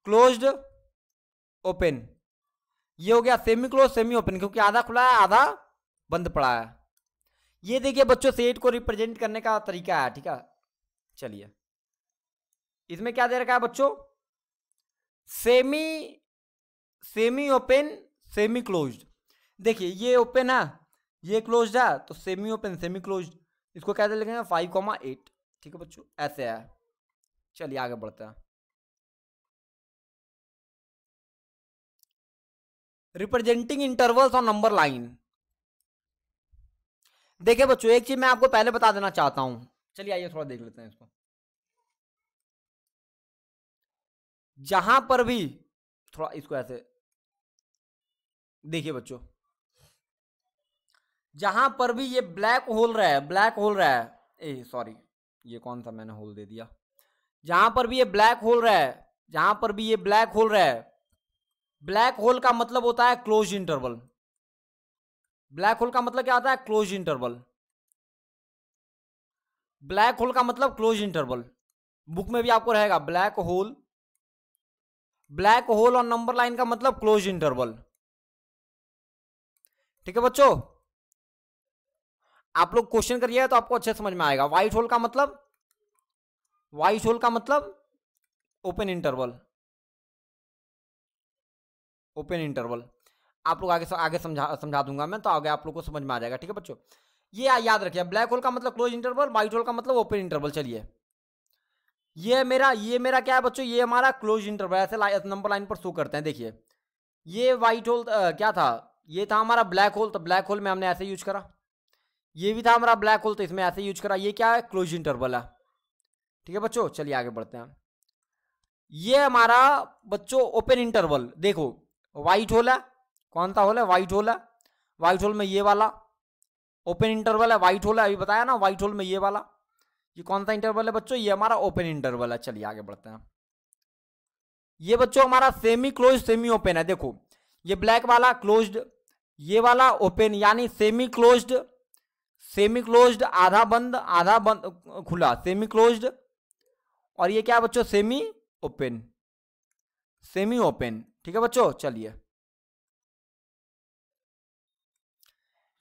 क्लोज्ड ओपन ये हो गया सेमी क्लोज सेमी ओपन क्योंकि आधा खुला है आधा बंद पड़ा है ये देखिए बच्चों सेट को रिप्रेजेंट करने का तरीका है ठीक है चलिए इसमें क्या दे रखा है बच्चों semi semi open semi close देखिए ये ओपन है ये क्लोज है तो सेमी ओपन सेमी क्लोज इसको कैसे लिखेंगे फाइव कॉमा एट ठीक है बच्चों ऐसे है चलिए आगे बढ़ते हैं रिप्रेजेंटिंग इंटरवल्स और नंबर लाइन देखिए बच्चों एक चीज मैं आपको पहले बता देना चाहता हूं चलिए आइए थोड़ा देख लेते हैं इसको जहां पर भी थोड़ा इसको ऐसे देखिए बच्चों जहां पर भी ये ब्लैक होल रहा है ब्लैक होल रहा है ए सॉरी ये कौन सा मैंने होल दे दिया जहां पर भी ये ब्लैक होल रहा है जहां पर भी ये ब्लैक होल रहा है ब्लैक होल का मतलब होता है क्लोज इंटरवल ब्लैक होल का मतलब क्या होता है क्लोज इंटरवल ब्लैक होल का मतलब क्लोज इंटरवल बुक में भी आपको रहेगा ब्लैक होल ब्लैक होल और नंबर लाइन का मतलब क्लोज इंटरवल ठीक है बच्चों आप लोग क्वेश्चन करिए तो आपको अच्छे समझ में आएगा व्हाइट होल का मतलब व्हाइट होल का मतलब ओपन इंटरवल ओपन इंटरवल आप लोग आगे आगे समझा समझा दूंगा मैं तो आगे आप लोग को समझ में आ जाएगा ठीक है बच्चों ये याद रखिए ब्लैक होल का मतलब क्लोज इंटरवल व्हाइट होल का मतलब ओपन इंटरवल चलिए ये मेरा ये मेरा क्या है बच्चों ये हमारा क्लोज इंटरवल ऐसे नंबर लाइन पर शो करते हैं देखिए ये वाइट होल क्या था ये था हमारा ब्लैक होल तो ब्लैक होल में हमने ऐसे यूज करा ये भी था हमारा ब्लैक होल तो इसमें ऐसे यूज करा ये क्या है क्लोज इंटरवल है ठीक है बच्चों चलिए आगे बढ़ते हैं ये हमारा बच्चों ओपन इंटरवल देखो वाइट होल है कौन सा होल है वाइट होल है वाइट होल में ये वाला ओपन इंटरवल है वाइट होल है अभी बताया ना वाइट होल में ये वाला ये कौन सा इंटरवल है बच्चों ये हमारा ओपन इंटरवल है चलिए आगे बढ़ते हैं ये बच्चों हमारा सेमी क्लोज सेमी ओपन है देखो ये ब्लैक वाला क्लोज्ड ये वाला ओपन यानी सेमी क्लोज्ड सेमी क्लोज्ड आधा बंद आधा बंद खुला सेमी क्लोज्ड और ये क्या बच्चों सेमी ओपन सेमी ओपन ठीक है बच्चों चलिए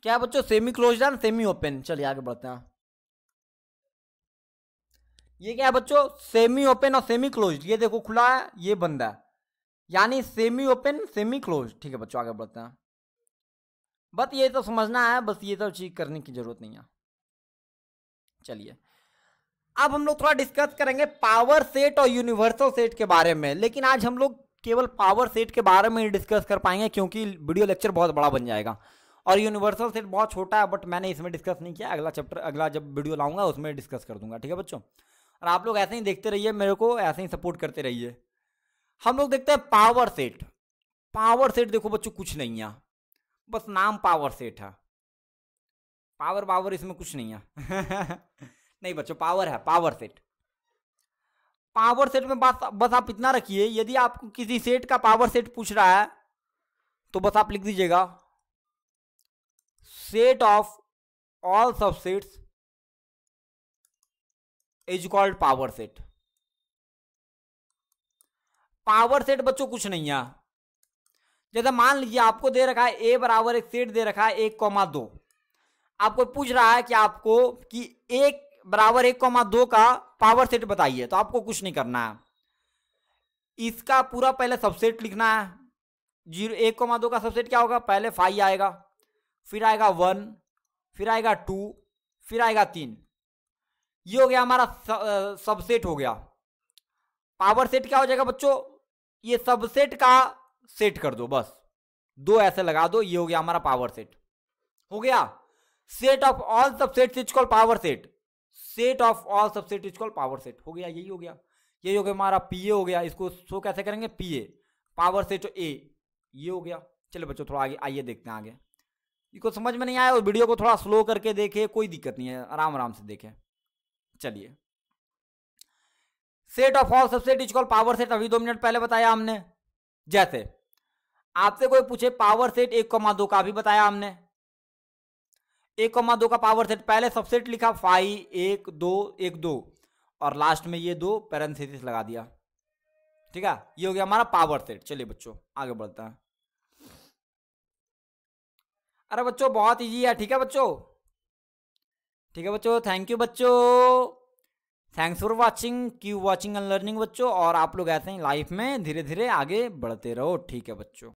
क्या बच्चों semi close and semi open चलिए आगे बढ़ते हैं ये क्या है बच्चों सेमी ओपन और सेमी क्लोज ये देखो खुला है ये बंद है यानी सेमी ओपन सेमी क्लोज ठीक है बच्चों आगे बढ़ते हैं बस ये तो समझना है बस ये सब तो चीज़ करने की ज़रूरत नहीं है चलिए अब हम लोग थोड़ा डिस्कस करेंगे पावर सेट और यूनिवर्सल सेट के बारे में लेकिन आज हम लोग केवल पावर सेट के बारे में ही डिस्कस कर पाएंगे क्योंकि वीडियो लेक्चर बहुत बड़ा बन जाएगा और यूनिवर्सल सेट बहुत छोटा है बट मैंने इसमें डिस्कस नहीं किया अगला चैप्टर अगला जब वीडियो लाऊंगा उसमें डिस्कस कर दूंगा ठीक है बच्चों और आप लोग ऐसे ही देखते रहिए मेरे को ऐसे ही सपोर्ट करते रहिए हम लोग देखते हैं पावर सेट पावर सेट देखो बच्चों कुछ नहीं है बस नाम पावर सेट है पावर पावर इसमें कुछ नहीं है नहीं बच्चों पावर है पावर सेट पावर सेट में बस बस आप इतना रखिए यदि आपको किसी सेट का पावर सेट पूछ रहा है तो बस आप लिख दीजिएगा set of all subsets is called power set power set बच्चों कुछ नहीं है जैसे मान लीजिए आपको दे रखा है ए बराबर एक सेट दे रखा है एक कौमा दो आपको पूछ रहा है कि आपको कि एक बराबर एक कौमा दो का पावर सेट बताइए तो आपको कुछ नहीं करना है इसका पूरा पहले सबसेट लिखना है जीरो एक कौमा दो का सबसेट क्या होगा पहले फाइव आएगा फिर आएगा वन फिर आएगा टू फिर आएगा तीन ये हो गया हमारा सबसेट हो गया पावर सेट क्या हो जाएगा बच्चों ये सबसेट का सेट कर दो बस दो ऐसे लगा दो ये हो गया हमारा पावर सेट हो गया set of all subset is call power set set of all subset is call power set हो गया यही हो गया यही हो गया हमारा पीए हो गया इसको शो कैसे करेंगे पीए पावर सेट ए ये हो गया चलो बच्चों थोड़ा आगे आइए देखते हैं आगे इसको समझ में नहीं आया और वीडियो को थोड़ा स्लो करके देखे कोई दिक्कत नहीं है आराम आराम से देखें चलिए set of all subset is power set अभी दो मिनट पहले बताया हमने जैसे आपसे कोई पूछे पावर सेट एक कमा दो का भी बताया हमने एक कमा दो का पावर सेट पहले सबसेट लिखा फाइव एक दो एक दो और लास्ट में ये दो पैरेंथेसिस लगा दिया ठीक है ये हो गया हमारा पावर सेट चलिए बच्चों आगे बढ़ते हैं अरे बच्चों बहुत इजी है ठीक है बच्चों ठीक है बच्चों थैंक यू बच्चों थैंक्स फॉर वाचिंग क्यू वाचिंग एंड लर्निंग बच्चों और आप लोग ऐसे ही लाइफ में धीरे धीरे आगे बढ़ते रहो ठीक है बच्चों